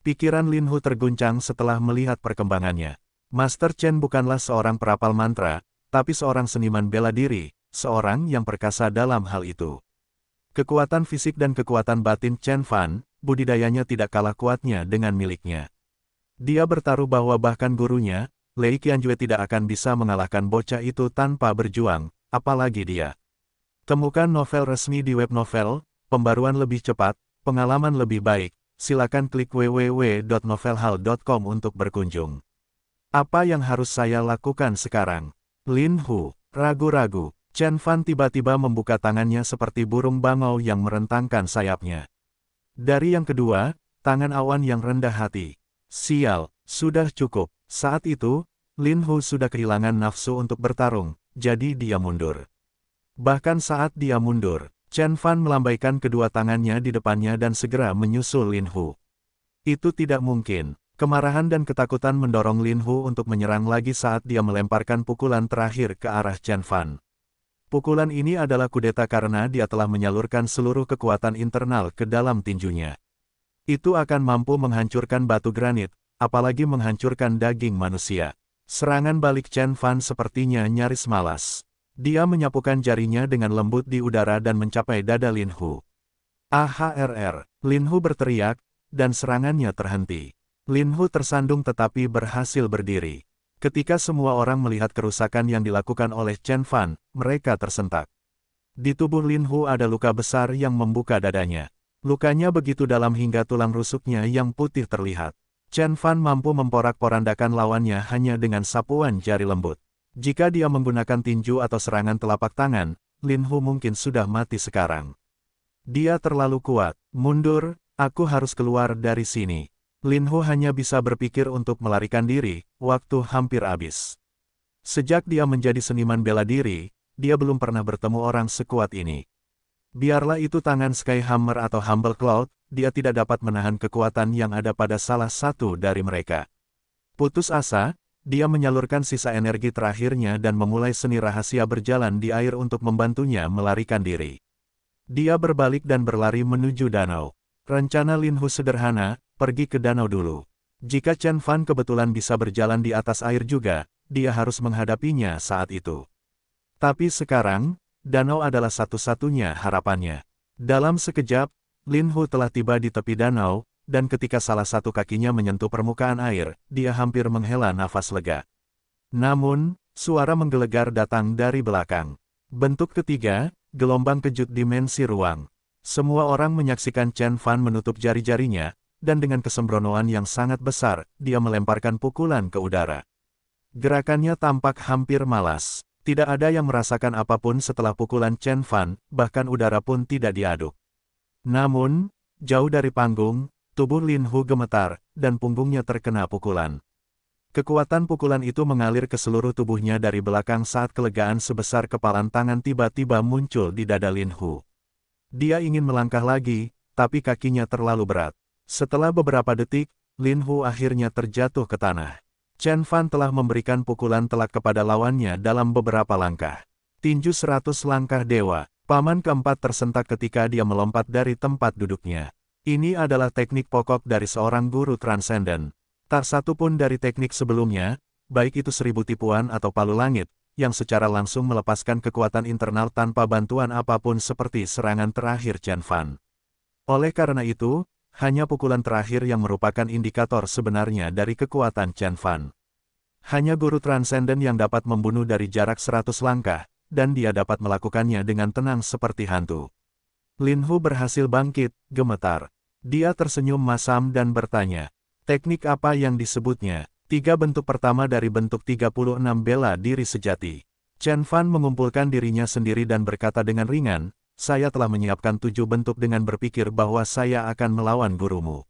Pikiran Lin Hu terguncang setelah melihat perkembangannya. Master Chen bukanlah seorang perapal mantra, tapi seorang seniman bela diri, seorang yang perkasa dalam hal itu. Kekuatan fisik dan kekuatan batin Chen Fan, budidayanya tidak kalah kuatnya dengan miliknya. Dia bertaruh bahwa bahkan gurunya, Lei Qianjue tidak akan bisa mengalahkan bocah itu tanpa berjuang, apalagi dia. Temukan novel resmi di web novel, pembaruan lebih cepat, pengalaman lebih baik, silakan klik www.novelhal.com untuk berkunjung. Apa yang harus saya lakukan sekarang? Lin Hu, ragu-ragu, Chen Fan tiba-tiba membuka tangannya seperti burung bangau yang merentangkan sayapnya. Dari yang kedua, tangan awan yang rendah hati. Sial, sudah cukup. Saat itu, Lin Hu sudah kehilangan nafsu untuk bertarung, jadi dia mundur. Bahkan saat dia mundur, Chen Fan melambaikan kedua tangannya di depannya dan segera menyusul Lin Hu. Itu tidak mungkin. Kemarahan dan ketakutan mendorong Lin Hu untuk menyerang lagi saat dia melemparkan pukulan terakhir ke arah Chen Fan. Pukulan ini adalah kudeta karena dia telah menyalurkan seluruh kekuatan internal ke dalam tinjunya. Itu akan mampu menghancurkan batu granit, apalagi menghancurkan daging manusia. Serangan balik Chen Fan sepertinya nyaris malas. Dia menyapukan jarinya dengan lembut di udara dan mencapai dada Lin Hu. AHRR, Lin Hu berteriak, dan serangannya terhenti. Lin Hu tersandung tetapi berhasil berdiri. Ketika semua orang melihat kerusakan yang dilakukan oleh Chen Fan, mereka tersentak. Di tubuh Lin Hu ada luka besar yang membuka dadanya. Lukanya begitu dalam hingga tulang rusuknya yang putih terlihat. Chen Fan mampu memporak-porandakan lawannya hanya dengan sapuan jari lembut. Jika dia menggunakan tinju atau serangan telapak tangan, Lin Hu mungkin sudah mati sekarang. Dia terlalu kuat. Mundur, aku harus keluar dari sini. Lin Hu hanya bisa berpikir untuk melarikan diri, waktu hampir habis. Sejak dia menjadi seniman bela diri, dia belum pernah bertemu orang sekuat ini. Biarlah itu tangan Sky Hammer atau Humble Cloud, dia tidak dapat menahan kekuatan yang ada pada salah satu dari mereka. Putus asa, dia menyalurkan sisa energi terakhirnya dan memulai seni rahasia berjalan di air untuk membantunya melarikan diri. Dia berbalik dan berlari menuju danau. Rencana Linhu sederhana, pergi ke danau dulu. Jika Chen Fan kebetulan bisa berjalan di atas air juga, dia harus menghadapinya saat itu. Tapi sekarang, danau adalah satu-satunya harapannya. Dalam sekejap, Lin Hu telah tiba di tepi danau, dan ketika salah satu kakinya menyentuh permukaan air, dia hampir menghela nafas lega. Namun, suara menggelegar datang dari belakang. Bentuk ketiga, gelombang kejut dimensi ruang. Semua orang menyaksikan Chen Fan menutup jari-jarinya, dan dengan kesembronoan yang sangat besar, dia melemparkan pukulan ke udara. Gerakannya tampak hampir malas. Tidak ada yang merasakan apapun setelah pukulan Chen Fan, bahkan udara pun tidak diaduk. Namun, jauh dari panggung, Tubuh Lin Hu gemetar, dan punggungnya terkena pukulan. Kekuatan pukulan itu mengalir ke seluruh tubuhnya dari belakang saat kelegaan sebesar kepalan tangan tiba-tiba muncul di dada Lin Hu. Dia ingin melangkah lagi, tapi kakinya terlalu berat. Setelah beberapa detik, Lin Hu akhirnya terjatuh ke tanah. Chen Fan telah memberikan pukulan telak kepada lawannya dalam beberapa langkah. Tinju seratus langkah dewa, paman keempat tersentak ketika dia melompat dari tempat duduknya. Ini adalah teknik pokok dari seorang guru transenden. Tak satu pun dari teknik sebelumnya, baik itu seribu tipuan atau palu langit, yang secara langsung melepaskan kekuatan internal tanpa bantuan apapun seperti serangan terakhir Chen Fan. Oleh karena itu, hanya pukulan terakhir yang merupakan indikator sebenarnya dari kekuatan Chen Fan. Hanya guru transenden yang dapat membunuh dari jarak 100 langkah, dan dia dapat melakukannya dengan tenang seperti hantu. Lin Hu berhasil bangkit, gemetar. Dia tersenyum masam dan bertanya, teknik apa yang disebutnya? Tiga bentuk pertama dari bentuk 36 bela diri sejati. Chen Fan mengumpulkan dirinya sendiri dan berkata dengan ringan, saya telah menyiapkan tujuh bentuk dengan berpikir bahwa saya akan melawan gurumu.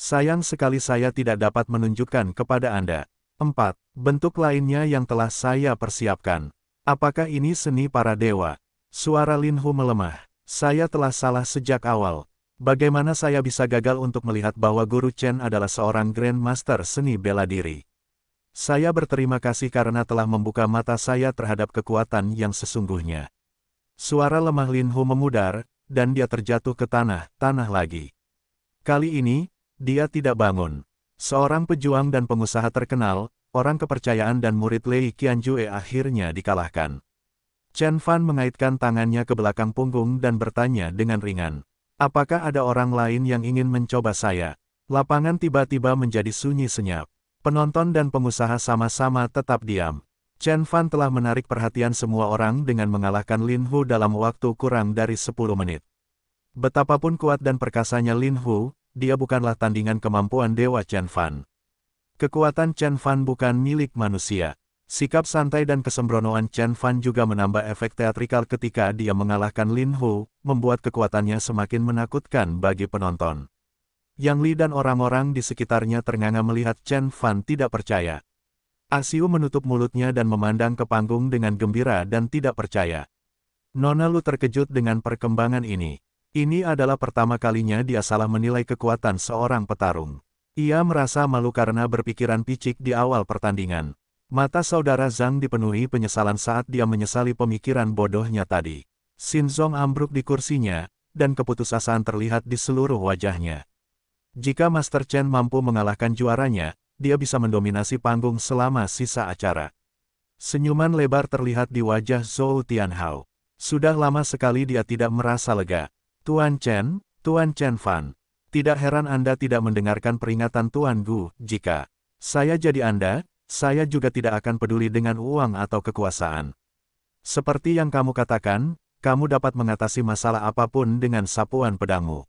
Sayang sekali saya tidak dapat menunjukkan kepada Anda. empat Bentuk lainnya yang telah saya persiapkan. Apakah ini seni para dewa? Suara Lin Hu melemah. Saya telah salah sejak awal. Bagaimana saya bisa gagal untuk melihat bahwa Guru Chen adalah seorang Grand Master seni bela diri? Saya berterima kasih karena telah membuka mata saya terhadap kekuatan yang sesungguhnya. Suara lemah Lin Hu memudar, dan dia terjatuh ke tanah, tanah lagi. Kali ini, dia tidak bangun. Seorang pejuang dan pengusaha terkenal, orang kepercayaan dan murid Lei Qianjue akhirnya dikalahkan. Chen Fan mengaitkan tangannya ke belakang punggung dan bertanya dengan ringan. Apakah ada orang lain yang ingin mencoba saya? Lapangan tiba-tiba menjadi sunyi senyap. Penonton dan pengusaha sama-sama tetap diam. Chen Fan telah menarik perhatian semua orang dengan mengalahkan Lin Hu dalam waktu kurang dari 10 menit. Betapapun kuat dan perkasanya Lin Hu, dia bukanlah tandingan kemampuan Dewa Chen Fan. Kekuatan Chen Fan bukan milik manusia. Sikap santai dan kesembronoan Chen Fan juga menambah efek teatrikal ketika dia mengalahkan Lin Hu, membuat kekuatannya semakin menakutkan bagi penonton. Yang Li dan orang-orang di sekitarnya ternganga melihat Chen Fan tidak percaya. Asiu ah menutup mulutnya dan memandang ke panggung dengan gembira dan tidak percaya. Nona Lu terkejut dengan perkembangan ini. Ini adalah pertama kalinya dia salah menilai kekuatan seorang petarung. Ia merasa malu karena berpikiran picik di awal pertandingan. Mata saudara Zhang dipenuhi penyesalan saat dia menyesali pemikiran bodohnya tadi. Xin Zong ambruk di kursinya, dan keputusasaan terlihat di seluruh wajahnya. Jika Master Chen mampu mengalahkan juaranya, dia bisa mendominasi panggung selama sisa acara. Senyuman lebar terlihat di wajah Zhou Tianhao. Sudah lama sekali dia tidak merasa lega. Tuan Chen, Tuan Chen Fan. Tidak heran Anda tidak mendengarkan peringatan Tuan Gu, jika saya jadi Anda, saya juga tidak akan peduli dengan uang atau kekuasaan. Seperti yang kamu katakan, kamu dapat mengatasi masalah apapun dengan sapuan pedangmu.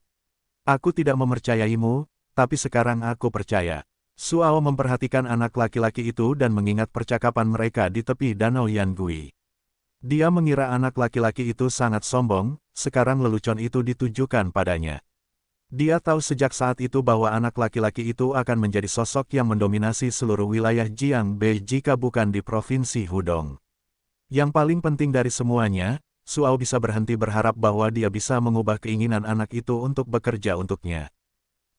Aku tidak memercayaimu, tapi sekarang aku percaya. Suao memperhatikan anak laki-laki itu dan mengingat percakapan mereka di tepi danau Yangui. Dia mengira anak laki-laki itu sangat sombong, sekarang lelucon itu ditujukan padanya. Dia tahu sejak saat itu bahwa anak laki-laki itu akan menjadi sosok yang mendominasi seluruh wilayah Jiangbe jika bukan di Provinsi Hudong. Yang paling penting dari semuanya, Suau bisa berhenti berharap bahwa dia bisa mengubah keinginan anak itu untuk bekerja untuknya.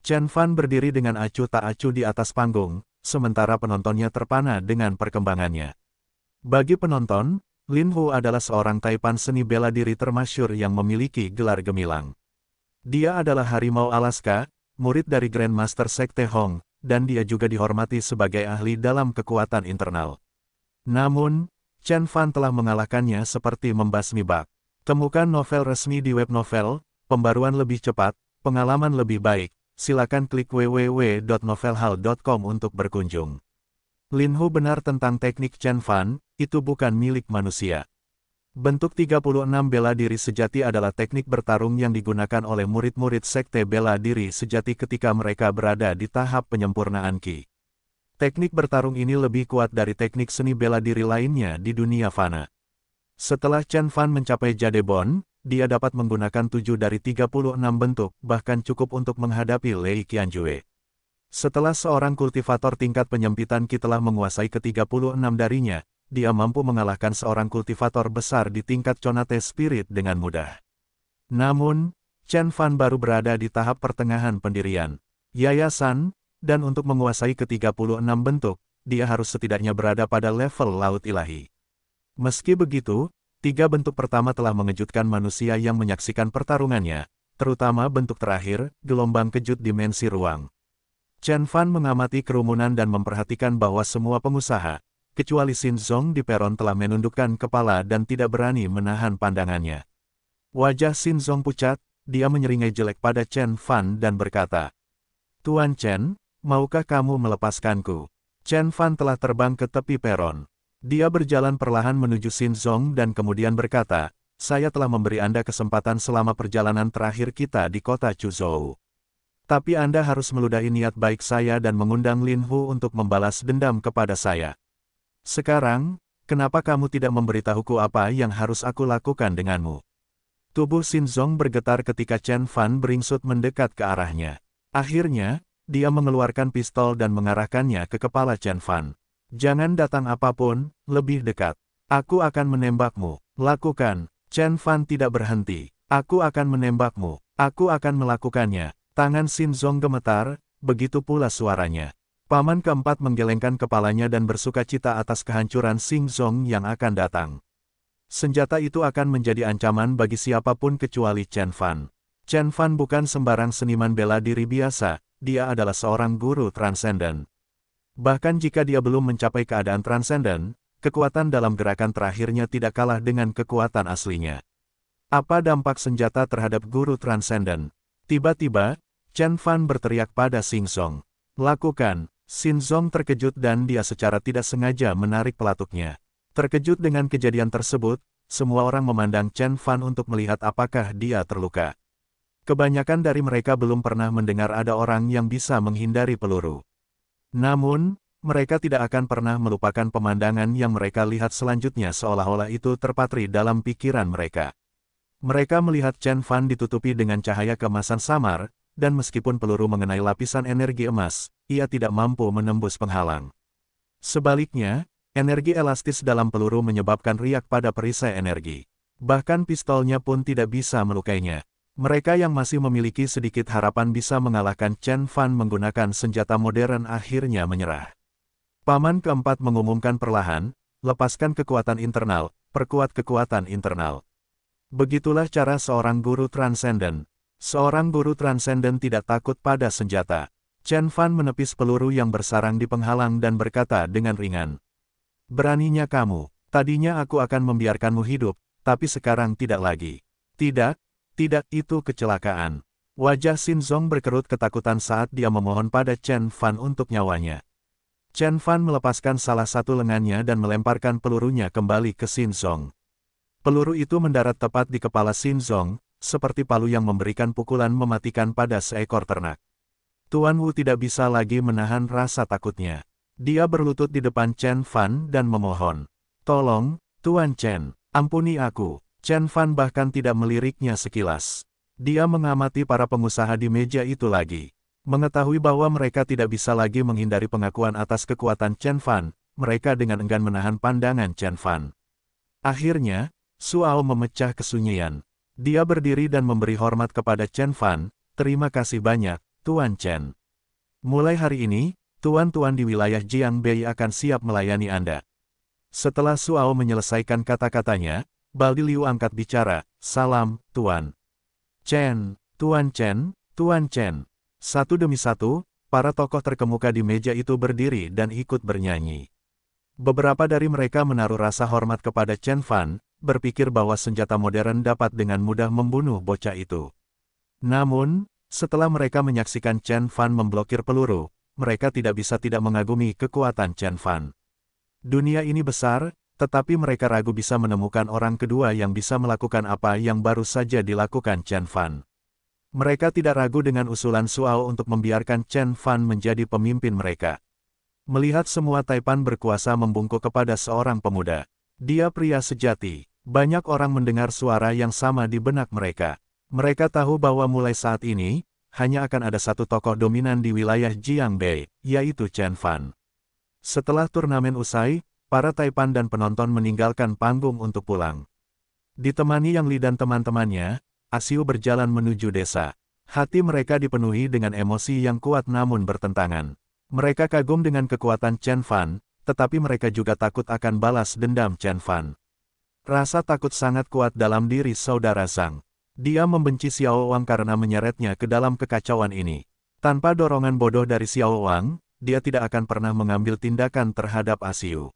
Chen Fan berdiri dengan acuh tak acuh di atas panggung, sementara penontonnya terpana dengan perkembangannya. Bagi penonton, Lin Hu adalah seorang taipan seni bela diri termasyur yang memiliki gelar gemilang. Dia adalah harimau Alaska, murid dari Grandmaster Sekte Hong, dan dia juga dihormati sebagai ahli dalam kekuatan internal. Namun, Chen Fan telah mengalahkannya seperti membasmi bak. Temukan novel resmi di web novel, pembaruan lebih cepat, pengalaman lebih baik. Silakan klik www.novelhal.com untuk berkunjung. Linhu benar tentang teknik Chen Fan, itu bukan milik manusia. Bentuk 36 bela diri sejati adalah teknik bertarung yang digunakan oleh murid-murid sekte bela diri sejati ketika mereka berada di tahap penyempurnaan Ki. Teknik bertarung ini lebih kuat dari teknik seni bela diri lainnya di dunia fana. Setelah Chen Fan mencapai Jadebon, dia dapat menggunakan 7 dari 36 bentuk, bahkan cukup untuk menghadapi Lei Qianjue. Setelah seorang kultivator tingkat penyempitan Ki telah menguasai ke-36 darinya, dia mampu mengalahkan seorang kultivator besar di tingkat Conate Spirit dengan mudah. Namun, Chen Fan baru berada di tahap pertengahan pendirian, yayasan, dan untuk menguasai ke-36 bentuk, dia harus setidaknya berada pada level Laut Ilahi. Meski begitu, tiga bentuk pertama telah mengejutkan manusia yang menyaksikan pertarungannya, terutama bentuk terakhir, gelombang kejut dimensi ruang. Chen Fan mengamati kerumunan dan memperhatikan bahwa semua pengusaha, kecuali Xin Zong di peron telah menundukkan kepala dan tidak berani menahan pandangannya. Wajah Xin Zong pucat, dia menyeringai jelek pada Chen Fan dan berkata, Tuan Chen, maukah kamu melepaskanku? Chen Fan telah terbang ke tepi peron. Dia berjalan perlahan menuju Xin Zong dan kemudian berkata, saya telah memberi Anda kesempatan selama perjalanan terakhir kita di kota Chuzhou. Tapi Anda harus meludahi niat baik saya dan mengundang Lin Hu untuk membalas dendam kepada saya. Sekarang, kenapa kamu tidak memberitahuku apa yang harus aku lakukan denganmu? Tubuh Sinzong bergetar ketika Chen Fan beringsut mendekat ke arahnya. Akhirnya, dia mengeluarkan pistol dan mengarahkannya ke kepala Chen Fan. Jangan datang apapun, lebih dekat. Aku akan menembakmu. Lakukan. Chen Fan tidak berhenti. Aku akan menembakmu. Aku akan melakukannya. Tangan Sinzong gemetar, begitu pula suaranya. Paman keempat menggelengkan kepalanya dan bersuka cita atas kehancuran Sing Zong yang akan datang. Senjata itu akan menjadi ancaman bagi siapapun kecuali Chen Fan. Chen Fan bukan sembarang seniman bela diri biasa, dia adalah seorang guru transenden. Bahkan jika dia belum mencapai keadaan transenden, kekuatan dalam gerakan terakhirnya tidak kalah dengan kekuatan aslinya. Apa dampak senjata terhadap guru transenden? Tiba-tiba, Chen Fan berteriak pada Sing Song. Lakukan, Sin Zong terkejut dan dia secara tidak sengaja menarik pelatuknya. Terkejut dengan kejadian tersebut, semua orang memandang Chen Fan untuk melihat apakah dia terluka. Kebanyakan dari mereka belum pernah mendengar ada orang yang bisa menghindari peluru. Namun, mereka tidak akan pernah melupakan pemandangan yang mereka lihat selanjutnya seolah-olah itu terpatri dalam pikiran mereka. Mereka melihat Chen Fan ditutupi dengan cahaya kemasan samar, dan meskipun peluru mengenai lapisan energi emas, ia tidak mampu menembus penghalang. Sebaliknya, energi elastis dalam peluru menyebabkan riak pada perisai energi. Bahkan pistolnya pun tidak bisa melukainya. Mereka yang masih memiliki sedikit harapan bisa mengalahkan Chen Fan menggunakan senjata modern akhirnya menyerah. Paman keempat mengumumkan perlahan, lepaskan kekuatan internal, perkuat kekuatan internal. Begitulah cara seorang guru transenden, Seorang guru transenden tidak takut pada senjata. Chen Fan menepis peluru yang bersarang di penghalang dan berkata dengan ringan. Beraninya kamu, tadinya aku akan membiarkanmu hidup, tapi sekarang tidak lagi. Tidak, tidak itu kecelakaan. Wajah Xin Zong berkerut ketakutan saat dia memohon pada Chen Fan untuk nyawanya. Chen Fan melepaskan salah satu lengannya dan melemparkan pelurunya kembali ke Xin Zong. Peluru itu mendarat tepat di kepala Xin Zong, seperti palu yang memberikan pukulan mematikan pada seekor ternak. Tuan Wu tidak bisa lagi menahan rasa takutnya. Dia berlutut di depan Chen Fan dan memohon. Tolong, Tuan Chen, ampuni aku. Chen Fan bahkan tidak meliriknya sekilas. Dia mengamati para pengusaha di meja itu lagi. Mengetahui bahwa mereka tidak bisa lagi menghindari pengakuan atas kekuatan Chen Fan, mereka dengan enggan menahan pandangan Chen Fan. Akhirnya, Suao memecah kesunyian. Dia berdiri dan memberi hormat kepada Chen Fan, terima kasih banyak, Tuan Chen. Mulai hari ini, tuan-tuan di wilayah Jiangbei akan siap melayani Anda. Setelah Suao menyelesaikan kata-katanya, Baldi Liu angkat bicara, Salam, Tuan. Chen, Tuan Chen, Tuan Chen. Satu demi satu, para tokoh terkemuka di meja itu berdiri dan ikut bernyanyi. Beberapa dari mereka menaruh rasa hormat kepada Chen Fan, berpikir bahwa senjata modern dapat dengan mudah membunuh bocah itu. Namun, setelah mereka menyaksikan Chen Fan memblokir peluru, mereka tidak bisa tidak mengagumi kekuatan Chen Fan. Dunia ini besar, tetapi mereka ragu bisa menemukan orang kedua yang bisa melakukan apa yang baru saja dilakukan Chen Fan. Mereka tidak ragu dengan usulan Suao untuk membiarkan Chen Fan menjadi pemimpin mereka. Melihat semua Taipan berkuasa membungkuk kepada seorang pemuda, dia pria sejati. Banyak orang mendengar suara yang sama di benak mereka. Mereka tahu bahwa mulai saat ini, hanya akan ada satu tokoh dominan di wilayah Jiangbei, yaitu Chen Fan. Setelah turnamen usai, para taipan dan penonton meninggalkan panggung untuk pulang. Ditemani Yang Li dan teman-temannya, Asiu berjalan menuju desa. Hati mereka dipenuhi dengan emosi yang kuat namun bertentangan. Mereka kagum dengan kekuatan Chen Fan, tetapi mereka juga takut akan balas dendam Chen Fan. Rasa takut sangat kuat dalam diri saudara Zhang. Dia membenci Xiao Wang karena menyeretnya ke dalam kekacauan ini. Tanpa dorongan bodoh dari Xiao Wang, dia tidak akan pernah mengambil tindakan terhadap Asiu.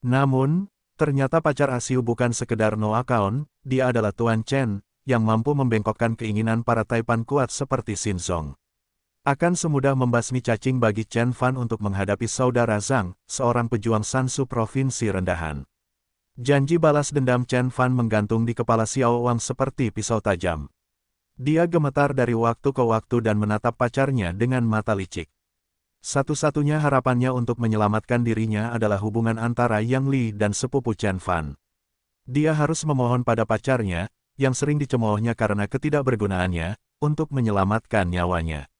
Namun, ternyata pacar Asiu bukan sekedar no account, dia adalah Tuan Chen, yang mampu membengkokkan keinginan para Taipan kuat seperti Xin Song. Akan semudah membasmi cacing bagi Chen Fan untuk menghadapi saudara Zhang, seorang pejuang Sansu Provinsi Rendahan. Janji balas dendam Chen Fan menggantung di kepala Xiao Wang seperti pisau tajam. Dia gemetar dari waktu ke waktu dan menatap pacarnya dengan mata licik. Satu-satunya harapannya untuk menyelamatkan dirinya adalah hubungan antara Yang Li dan sepupu Chen Fan. Dia harus memohon pada pacarnya, yang sering dicemoohnya karena ketidakbergunaannya, untuk menyelamatkan nyawanya.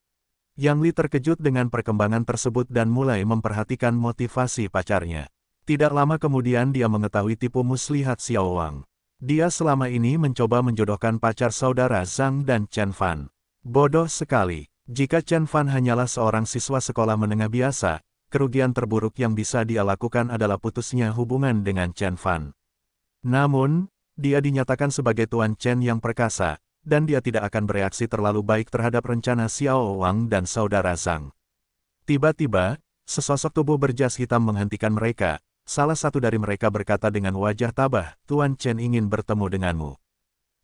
Yang Li terkejut dengan perkembangan tersebut dan mulai memperhatikan motivasi pacarnya. Tidak lama kemudian dia mengetahui tipu muslihat Xiao Wang. Dia selama ini mencoba menjodohkan pacar saudara Zhang dan Chen Fan. Bodoh sekali. Jika Chen Fan hanyalah seorang siswa sekolah menengah biasa, kerugian terburuk yang bisa dia lakukan adalah putusnya hubungan dengan Chen Fan. Namun, dia dinyatakan sebagai Tuan Chen yang perkasa, dan dia tidak akan bereaksi terlalu baik terhadap rencana Xiao Wang dan saudara Zhang. Tiba-tiba, sesosok tubuh berjas hitam menghentikan mereka, salah satu dari mereka berkata dengan wajah tabah, Tuan Chen ingin bertemu denganmu.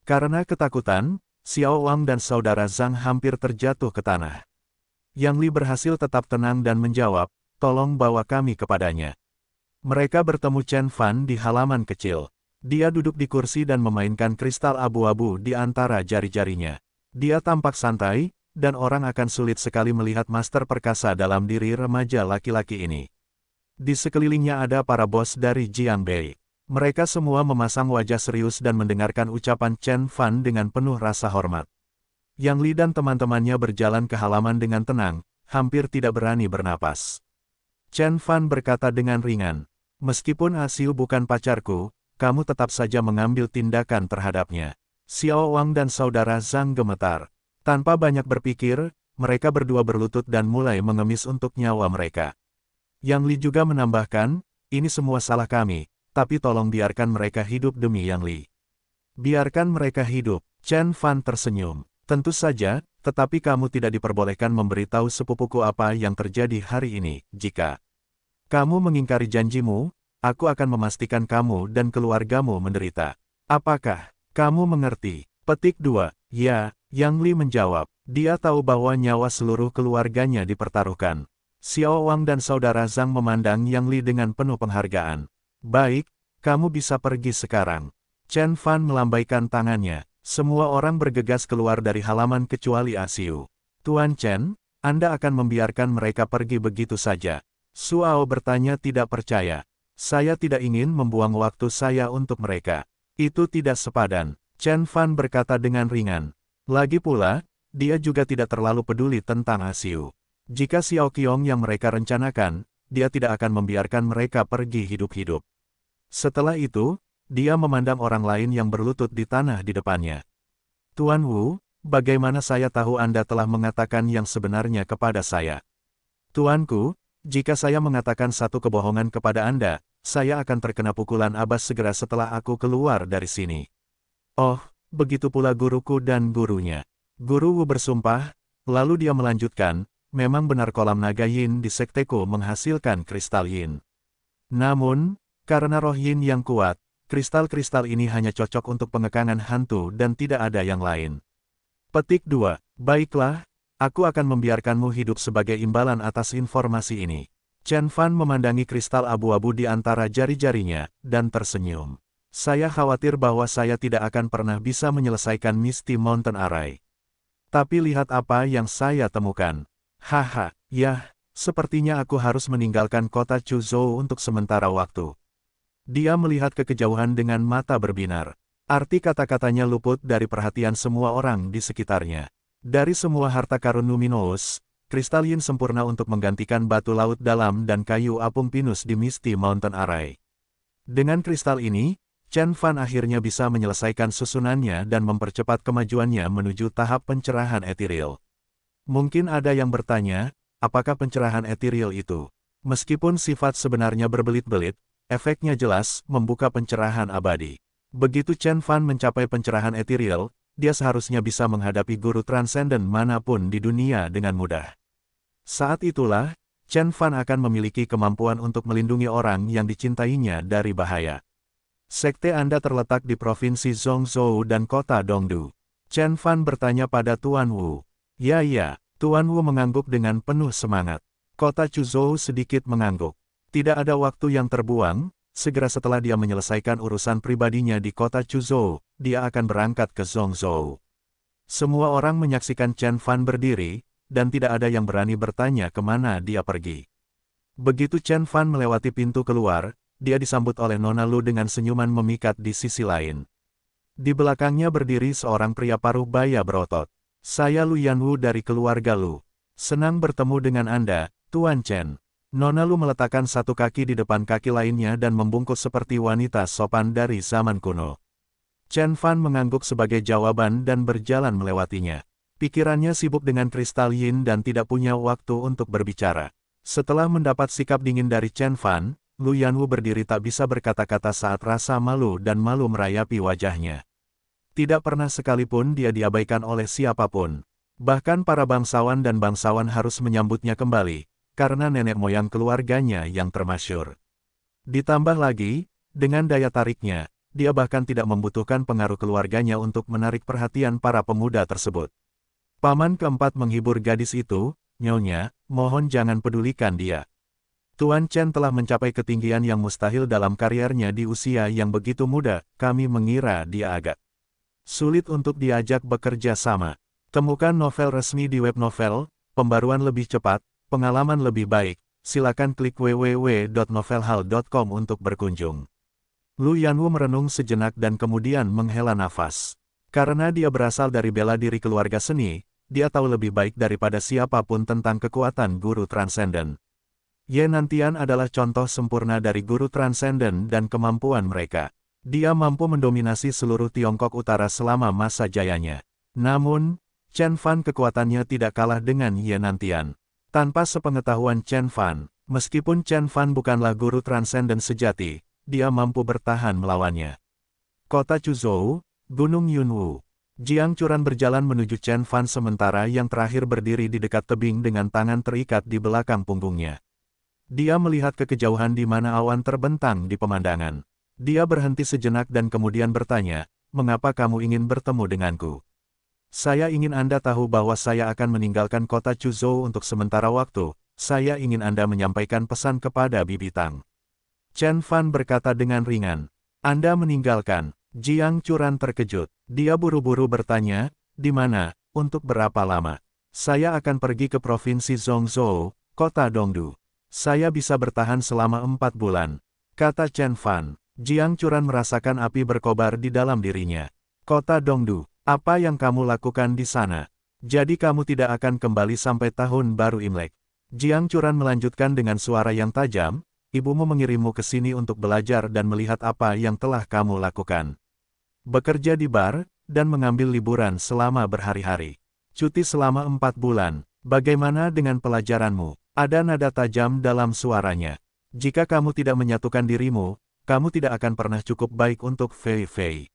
Karena ketakutan, Xiao Wang dan saudara Zhang hampir terjatuh ke tanah. Yang Li berhasil tetap tenang dan menjawab, tolong bawa kami kepadanya. Mereka bertemu Chen Fan di halaman kecil. Dia duduk di kursi dan memainkan kristal abu-abu di antara jari-jarinya. Dia tampak santai, dan orang akan sulit sekali melihat master perkasa dalam diri remaja laki-laki ini. Di sekelilingnya ada para bos dari Jiangbei. Mereka semua memasang wajah serius dan mendengarkan ucapan Chen Fan dengan penuh rasa hormat. Yang Li dan teman-temannya berjalan ke halaman dengan tenang, hampir tidak berani bernapas. Chen Fan berkata dengan ringan, Meskipun Asiu bukan pacarku, kamu tetap saja mengambil tindakan terhadapnya. Xiao Wang dan saudara Zhang gemetar. Tanpa banyak berpikir, mereka berdua berlutut dan mulai mengemis untuk nyawa mereka. Yang Li juga menambahkan, ini semua salah kami, tapi tolong biarkan mereka hidup demi Yang Li. Biarkan mereka hidup, Chen Fan tersenyum. Tentu saja, tetapi kamu tidak diperbolehkan memberitahu sepupuku apa yang terjadi hari ini, jika kamu mengingkari janjimu, aku akan memastikan kamu dan keluargamu menderita. Apakah kamu mengerti? Petik 2. Ya, Yang Li menjawab. Dia tahu bahwa nyawa seluruh keluarganya dipertaruhkan. Xiao Wang dan saudara Zhang memandang Yang Li dengan penuh penghargaan. Baik, kamu bisa pergi sekarang. Chen Fan melambaikan tangannya. Semua orang bergegas keluar dari halaman kecuali Asiu. Tuan Chen, Anda akan membiarkan mereka pergi begitu saja. Suao bertanya tidak percaya. Saya tidak ingin membuang waktu saya untuk mereka. Itu tidak sepadan, Chen Fan berkata dengan ringan. Lagi pula, dia juga tidak terlalu peduli tentang Asiu. Ah Jika Xiao Qiong yang mereka rencanakan, dia tidak akan membiarkan mereka pergi hidup-hidup. Setelah itu, dia memandang orang lain yang berlutut di tanah di depannya. Tuan Wu, bagaimana saya tahu Anda telah mengatakan yang sebenarnya kepada saya? Tuanku, jika saya mengatakan satu kebohongan kepada Anda, saya akan terkena pukulan abas segera setelah aku keluar dari sini. Oh, begitu pula guruku dan gurunya. Guru Wu bersumpah, lalu dia melanjutkan, memang benar kolam naga yin di sekteku menghasilkan kristal yin. Namun, karena roh yin yang kuat, kristal-kristal ini hanya cocok untuk pengekangan hantu dan tidak ada yang lain. Petik 2. Baiklah, Aku akan membiarkanmu hidup sebagai imbalan atas informasi ini. Chen Fan memandangi kristal abu-abu di antara jari-jarinya, dan tersenyum. Saya khawatir bahwa saya tidak akan pernah bisa menyelesaikan Misty Mountain Array. Tapi lihat apa yang saya temukan. Haha, yah, sepertinya aku harus meninggalkan kota Chuzhou untuk sementara waktu. Dia melihat kekejauhan dengan mata berbinar. Arti kata-katanya luput dari perhatian semua orang di sekitarnya. Dari semua harta karun Numinous, kristalin sempurna untuk menggantikan batu laut dalam dan kayu apung pinus di Misty Mountain Array. Dengan kristal ini, Chen Fan akhirnya bisa menyelesaikan susunannya dan mempercepat kemajuannya menuju tahap pencerahan etiril. Mungkin ada yang bertanya, apakah pencerahan etiril itu? Meskipun sifat sebenarnya berbelit-belit, efeknya jelas membuka pencerahan abadi. Begitu Chen Fan mencapai pencerahan etiril, dia seharusnya bisa menghadapi guru transenden manapun di dunia dengan mudah. Saat itulah, Chen Fan akan memiliki kemampuan untuk melindungi orang yang dicintainya dari bahaya. Sekte Anda terletak di Provinsi Zhongzhou dan kota Dongdu. Chen Fan bertanya pada Tuan Wu. Ya ya, Tuan Wu mengangguk dengan penuh semangat. Kota Chuzhou sedikit mengangguk. Tidak ada waktu yang terbuang, Segera setelah dia menyelesaikan urusan pribadinya di kota Chuzhou, dia akan berangkat ke Zhongzhou. Semua orang menyaksikan Chen Fan berdiri, dan tidak ada yang berani bertanya kemana dia pergi. Begitu Chen Fan melewati pintu keluar, dia disambut oleh Nona Lu dengan senyuman memikat di sisi lain. Di belakangnya berdiri seorang pria paruh baya berotot. Saya Lu Yanwu dari keluarga Lu. Senang bertemu dengan Anda, Tuan Chen. Nona Lu meletakkan satu kaki di depan kaki lainnya dan membungkuk seperti wanita sopan dari zaman kuno. Chen Fan mengangguk sebagai jawaban dan berjalan melewatinya. Pikirannya sibuk dengan kristal yin dan tidak punya waktu untuk berbicara. Setelah mendapat sikap dingin dari Chen Fan, Lu Yanwu berdiri tak bisa berkata-kata saat rasa malu dan malu merayapi wajahnya. Tidak pernah sekalipun dia diabaikan oleh siapapun. Bahkan para bangsawan dan bangsawan harus menyambutnya kembali, karena nenek moyang keluarganya yang termasyur. Ditambah lagi, dengan daya tariknya, dia bahkan tidak membutuhkan pengaruh keluarganya untuk menarik perhatian para pemuda tersebut. Paman keempat menghibur gadis itu, nyonya, mohon jangan pedulikan dia. Tuan Chen telah mencapai ketinggian yang mustahil dalam kariernya di usia yang begitu muda, kami mengira dia agak sulit untuk diajak bekerja sama. Temukan novel resmi di web novel, pembaruan lebih cepat, Pengalaman lebih baik, silakan klik www.novelhal.com untuk berkunjung. Lu Yanwu merenung sejenak dan kemudian menghela nafas. Karena dia berasal dari bela diri keluarga seni, dia tahu lebih baik daripada siapapun tentang kekuatan guru transenden. Ye Nantian adalah contoh sempurna dari guru transenden dan kemampuan mereka. Dia mampu mendominasi seluruh Tiongkok Utara selama masa jayanya. Namun, Chen Fan kekuatannya tidak kalah dengan Ye Nantian. Tanpa sepengetahuan Chen Fan, meskipun Chen Fan bukanlah guru transenden sejati, dia mampu bertahan melawannya. Kota Chuzhou, Gunung Yunwu. Jiang Curan berjalan menuju Chen Fan sementara yang terakhir berdiri di dekat tebing dengan tangan terikat di belakang punggungnya. Dia melihat ke kejauhan di mana awan terbentang di pemandangan. Dia berhenti sejenak dan kemudian bertanya, mengapa kamu ingin bertemu denganku? Saya ingin Anda tahu bahwa saya akan meninggalkan kota Chuzhou untuk sementara waktu, saya ingin Anda menyampaikan pesan kepada Bibitang. Chen Fan berkata dengan ringan, Anda meninggalkan, Jiang Curan terkejut, dia buru-buru bertanya, di mana, untuk berapa lama? Saya akan pergi ke provinsi Zhongzhou, kota Dongdu. Saya bisa bertahan selama empat bulan, kata Chen Fan. Jiang Curan merasakan api berkobar di dalam dirinya. Kota Dongdu, apa yang kamu lakukan di sana? Jadi kamu tidak akan kembali sampai tahun baru Imlek. Jiang Curan melanjutkan dengan suara yang tajam, ibumu mengirimmu ke sini untuk belajar dan melihat apa yang telah kamu lakukan. Bekerja di bar, dan mengambil liburan selama berhari-hari. Cuti selama empat bulan, bagaimana dengan pelajaranmu? Ada nada tajam dalam suaranya. Jika kamu tidak menyatukan dirimu, kamu tidak akan pernah cukup baik untuk Fei Fei.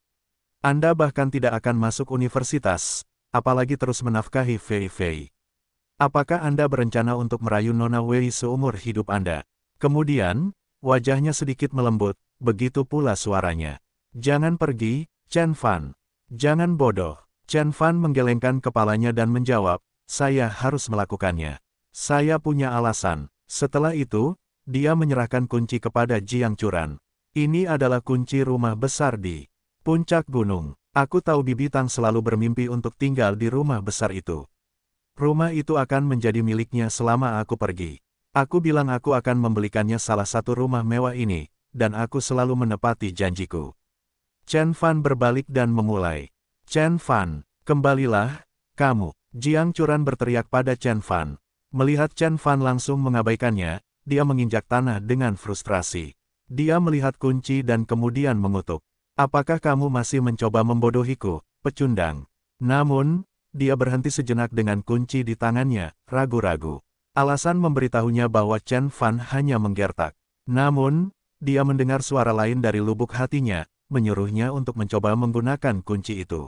Anda bahkan tidak akan masuk universitas, apalagi terus menafkahi Fei Fei. Apakah Anda berencana untuk merayu Nona Wei seumur hidup Anda? Kemudian, wajahnya sedikit melembut, begitu pula suaranya. Jangan pergi, Chen Fan. Jangan bodoh. Chen Fan menggelengkan kepalanya dan menjawab, saya harus melakukannya. Saya punya alasan. Setelah itu, dia menyerahkan kunci kepada Jiang Curan. Ini adalah kunci rumah besar di Puncak gunung. Aku tahu Bibi Tang selalu bermimpi untuk tinggal di rumah besar itu. Rumah itu akan menjadi miliknya selama aku pergi. Aku bilang aku akan membelikannya salah satu rumah mewah ini, dan aku selalu menepati janjiku. Chen Fan berbalik dan memulai. Chen Fan, kembalilah, kamu. Jiang Curan berteriak pada Chen Fan. Melihat Chen Fan langsung mengabaikannya, dia menginjak tanah dengan frustrasi. Dia melihat kunci dan kemudian mengutuk. Apakah kamu masih mencoba membodohiku, pecundang? Namun, dia berhenti sejenak dengan kunci di tangannya, ragu-ragu. Alasan memberitahunya bahwa Chen Fan hanya menggertak. Namun, dia mendengar suara lain dari lubuk hatinya, menyuruhnya untuk mencoba menggunakan kunci itu.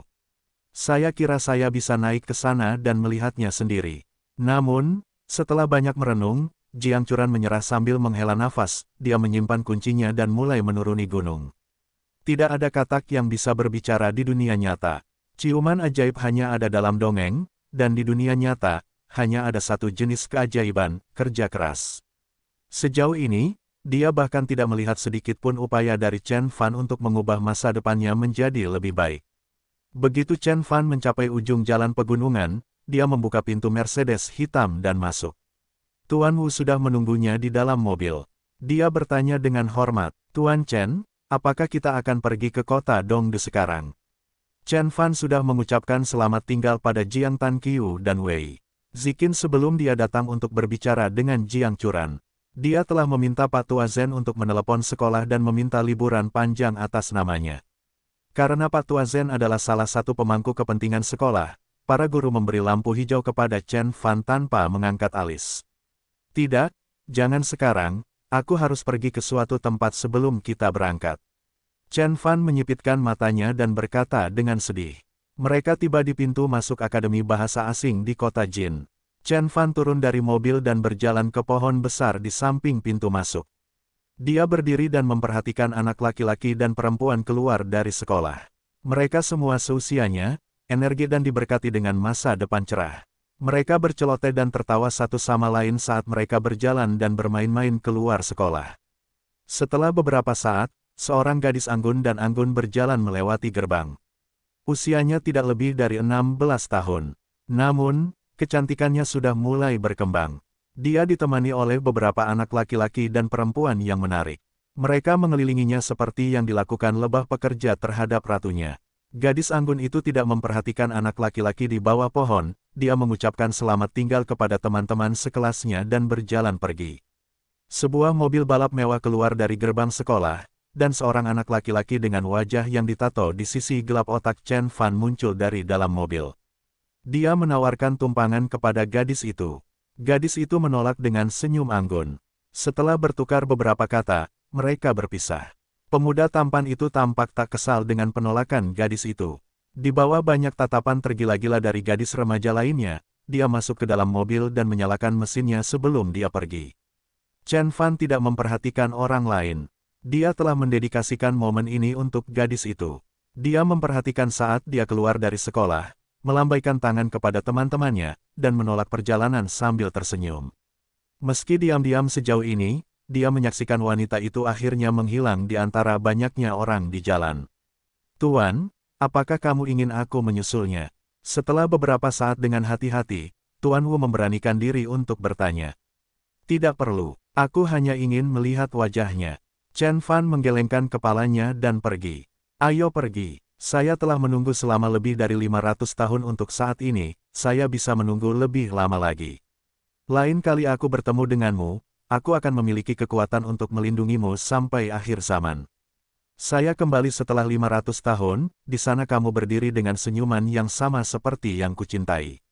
Saya kira saya bisa naik ke sana dan melihatnya sendiri. Namun, setelah banyak merenung, Jiang Curan menyerah sambil menghela nafas, dia menyimpan kuncinya dan mulai menuruni gunung. Tidak ada katak yang bisa berbicara di dunia nyata. Ciuman ajaib hanya ada dalam dongeng, dan di dunia nyata, hanya ada satu jenis keajaiban, kerja keras. Sejauh ini, dia bahkan tidak melihat sedikit pun upaya dari Chen Fan untuk mengubah masa depannya menjadi lebih baik. Begitu Chen Fan mencapai ujung jalan pegunungan, dia membuka pintu Mercedes hitam dan masuk. Tuan Wu sudah menunggunya di dalam mobil. Dia bertanya dengan hormat, Tuan Chen, apakah kita akan pergi ke kota Dongde sekarang? Chen Fan sudah mengucapkan selamat tinggal pada Jiang Tan Qiu dan Wei. Zikin sebelum dia datang untuk berbicara dengan Jiang Curan. Dia telah meminta Pak Tua Zen untuk menelepon sekolah dan meminta liburan panjang atas namanya. Karena Pak Tua Zen adalah salah satu pemangku kepentingan sekolah, para guru memberi lampu hijau kepada Chen Fan tanpa mengangkat alis. Tidak, jangan sekarang, Aku harus pergi ke suatu tempat sebelum kita berangkat. Chen Fan menyipitkan matanya dan berkata dengan sedih. Mereka tiba di pintu masuk Akademi Bahasa Asing di kota Jin. Chen Fan turun dari mobil dan berjalan ke pohon besar di samping pintu masuk. Dia berdiri dan memperhatikan anak laki-laki dan perempuan keluar dari sekolah. Mereka semua seusianya, energi dan diberkati dengan masa depan cerah. Mereka berceloteh dan tertawa satu sama lain saat mereka berjalan dan bermain-main keluar sekolah. Setelah beberapa saat, seorang gadis anggun dan anggun berjalan melewati gerbang. Usianya tidak lebih dari 16 tahun. Namun, kecantikannya sudah mulai berkembang. Dia ditemani oleh beberapa anak laki-laki dan perempuan yang menarik. Mereka mengelilinginya seperti yang dilakukan lebah pekerja terhadap ratunya. Gadis anggun itu tidak memperhatikan anak laki-laki di bawah pohon, dia mengucapkan selamat tinggal kepada teman-teman sekelasnya dan berjalan pergi. Sebuah mobil balap mewah keluar dari gerbang sekolah, dan seorang anak laki-laki dengan wajah yang ditato di sisi gelap otak Chen Fan muncul dari dalam mobil. Dia menawarkan tumpangan kepada gadis itu. Gadis itu menolak dengan senyum anggun. Setelah bertukar beberapa kata, mereka berpisah. Pemuda tampan itu tampak tak kesal dengan penolakan gadis itu. Di bawah banyak tatapan tergila-gila dari gadis remaja lainnya, dia masuk ke dalam mobil dan menyalakan mesinnya sebelum dia pergi. Chen Fan tidak memperhatikan orang lain. Dia telah mendedikasikan momen ini untuk gadis itu. Dia memperhatikan saat dia keluar dari sekolah, melambaikan tangan kepada teman-temannya, dan menolak perjalanan sambil tersenyum. Meski diam-diam sejauh ini, dia menyaksikan wanita itu akhirnya menghilang di antara banyaknya orang di jalan. Tuan, apakah kamu ingin aku menyusulnya? Setelah beberapa saat dengan hati-hati, Tuan Wu memberanikan diri untuk bertanya. Tidak perlu, aku hanya ingin melihat wajahnya. Chen Fan menggelengkan kepalanya dan pergi. Ayo pergi, saya telah menunggu selama lebih dari 500 tahun untuk saat ini, saya bisa menunggu lebih lama lagi. Lain kali aku bertemu denganmu, aku akan memiliki kekuatan untuk melindungimu sampai akhir zaman. Saya kembali setelah 500 tahun, di sana kamu berdiri dengan senyuman yang sama seperti yang kucintai.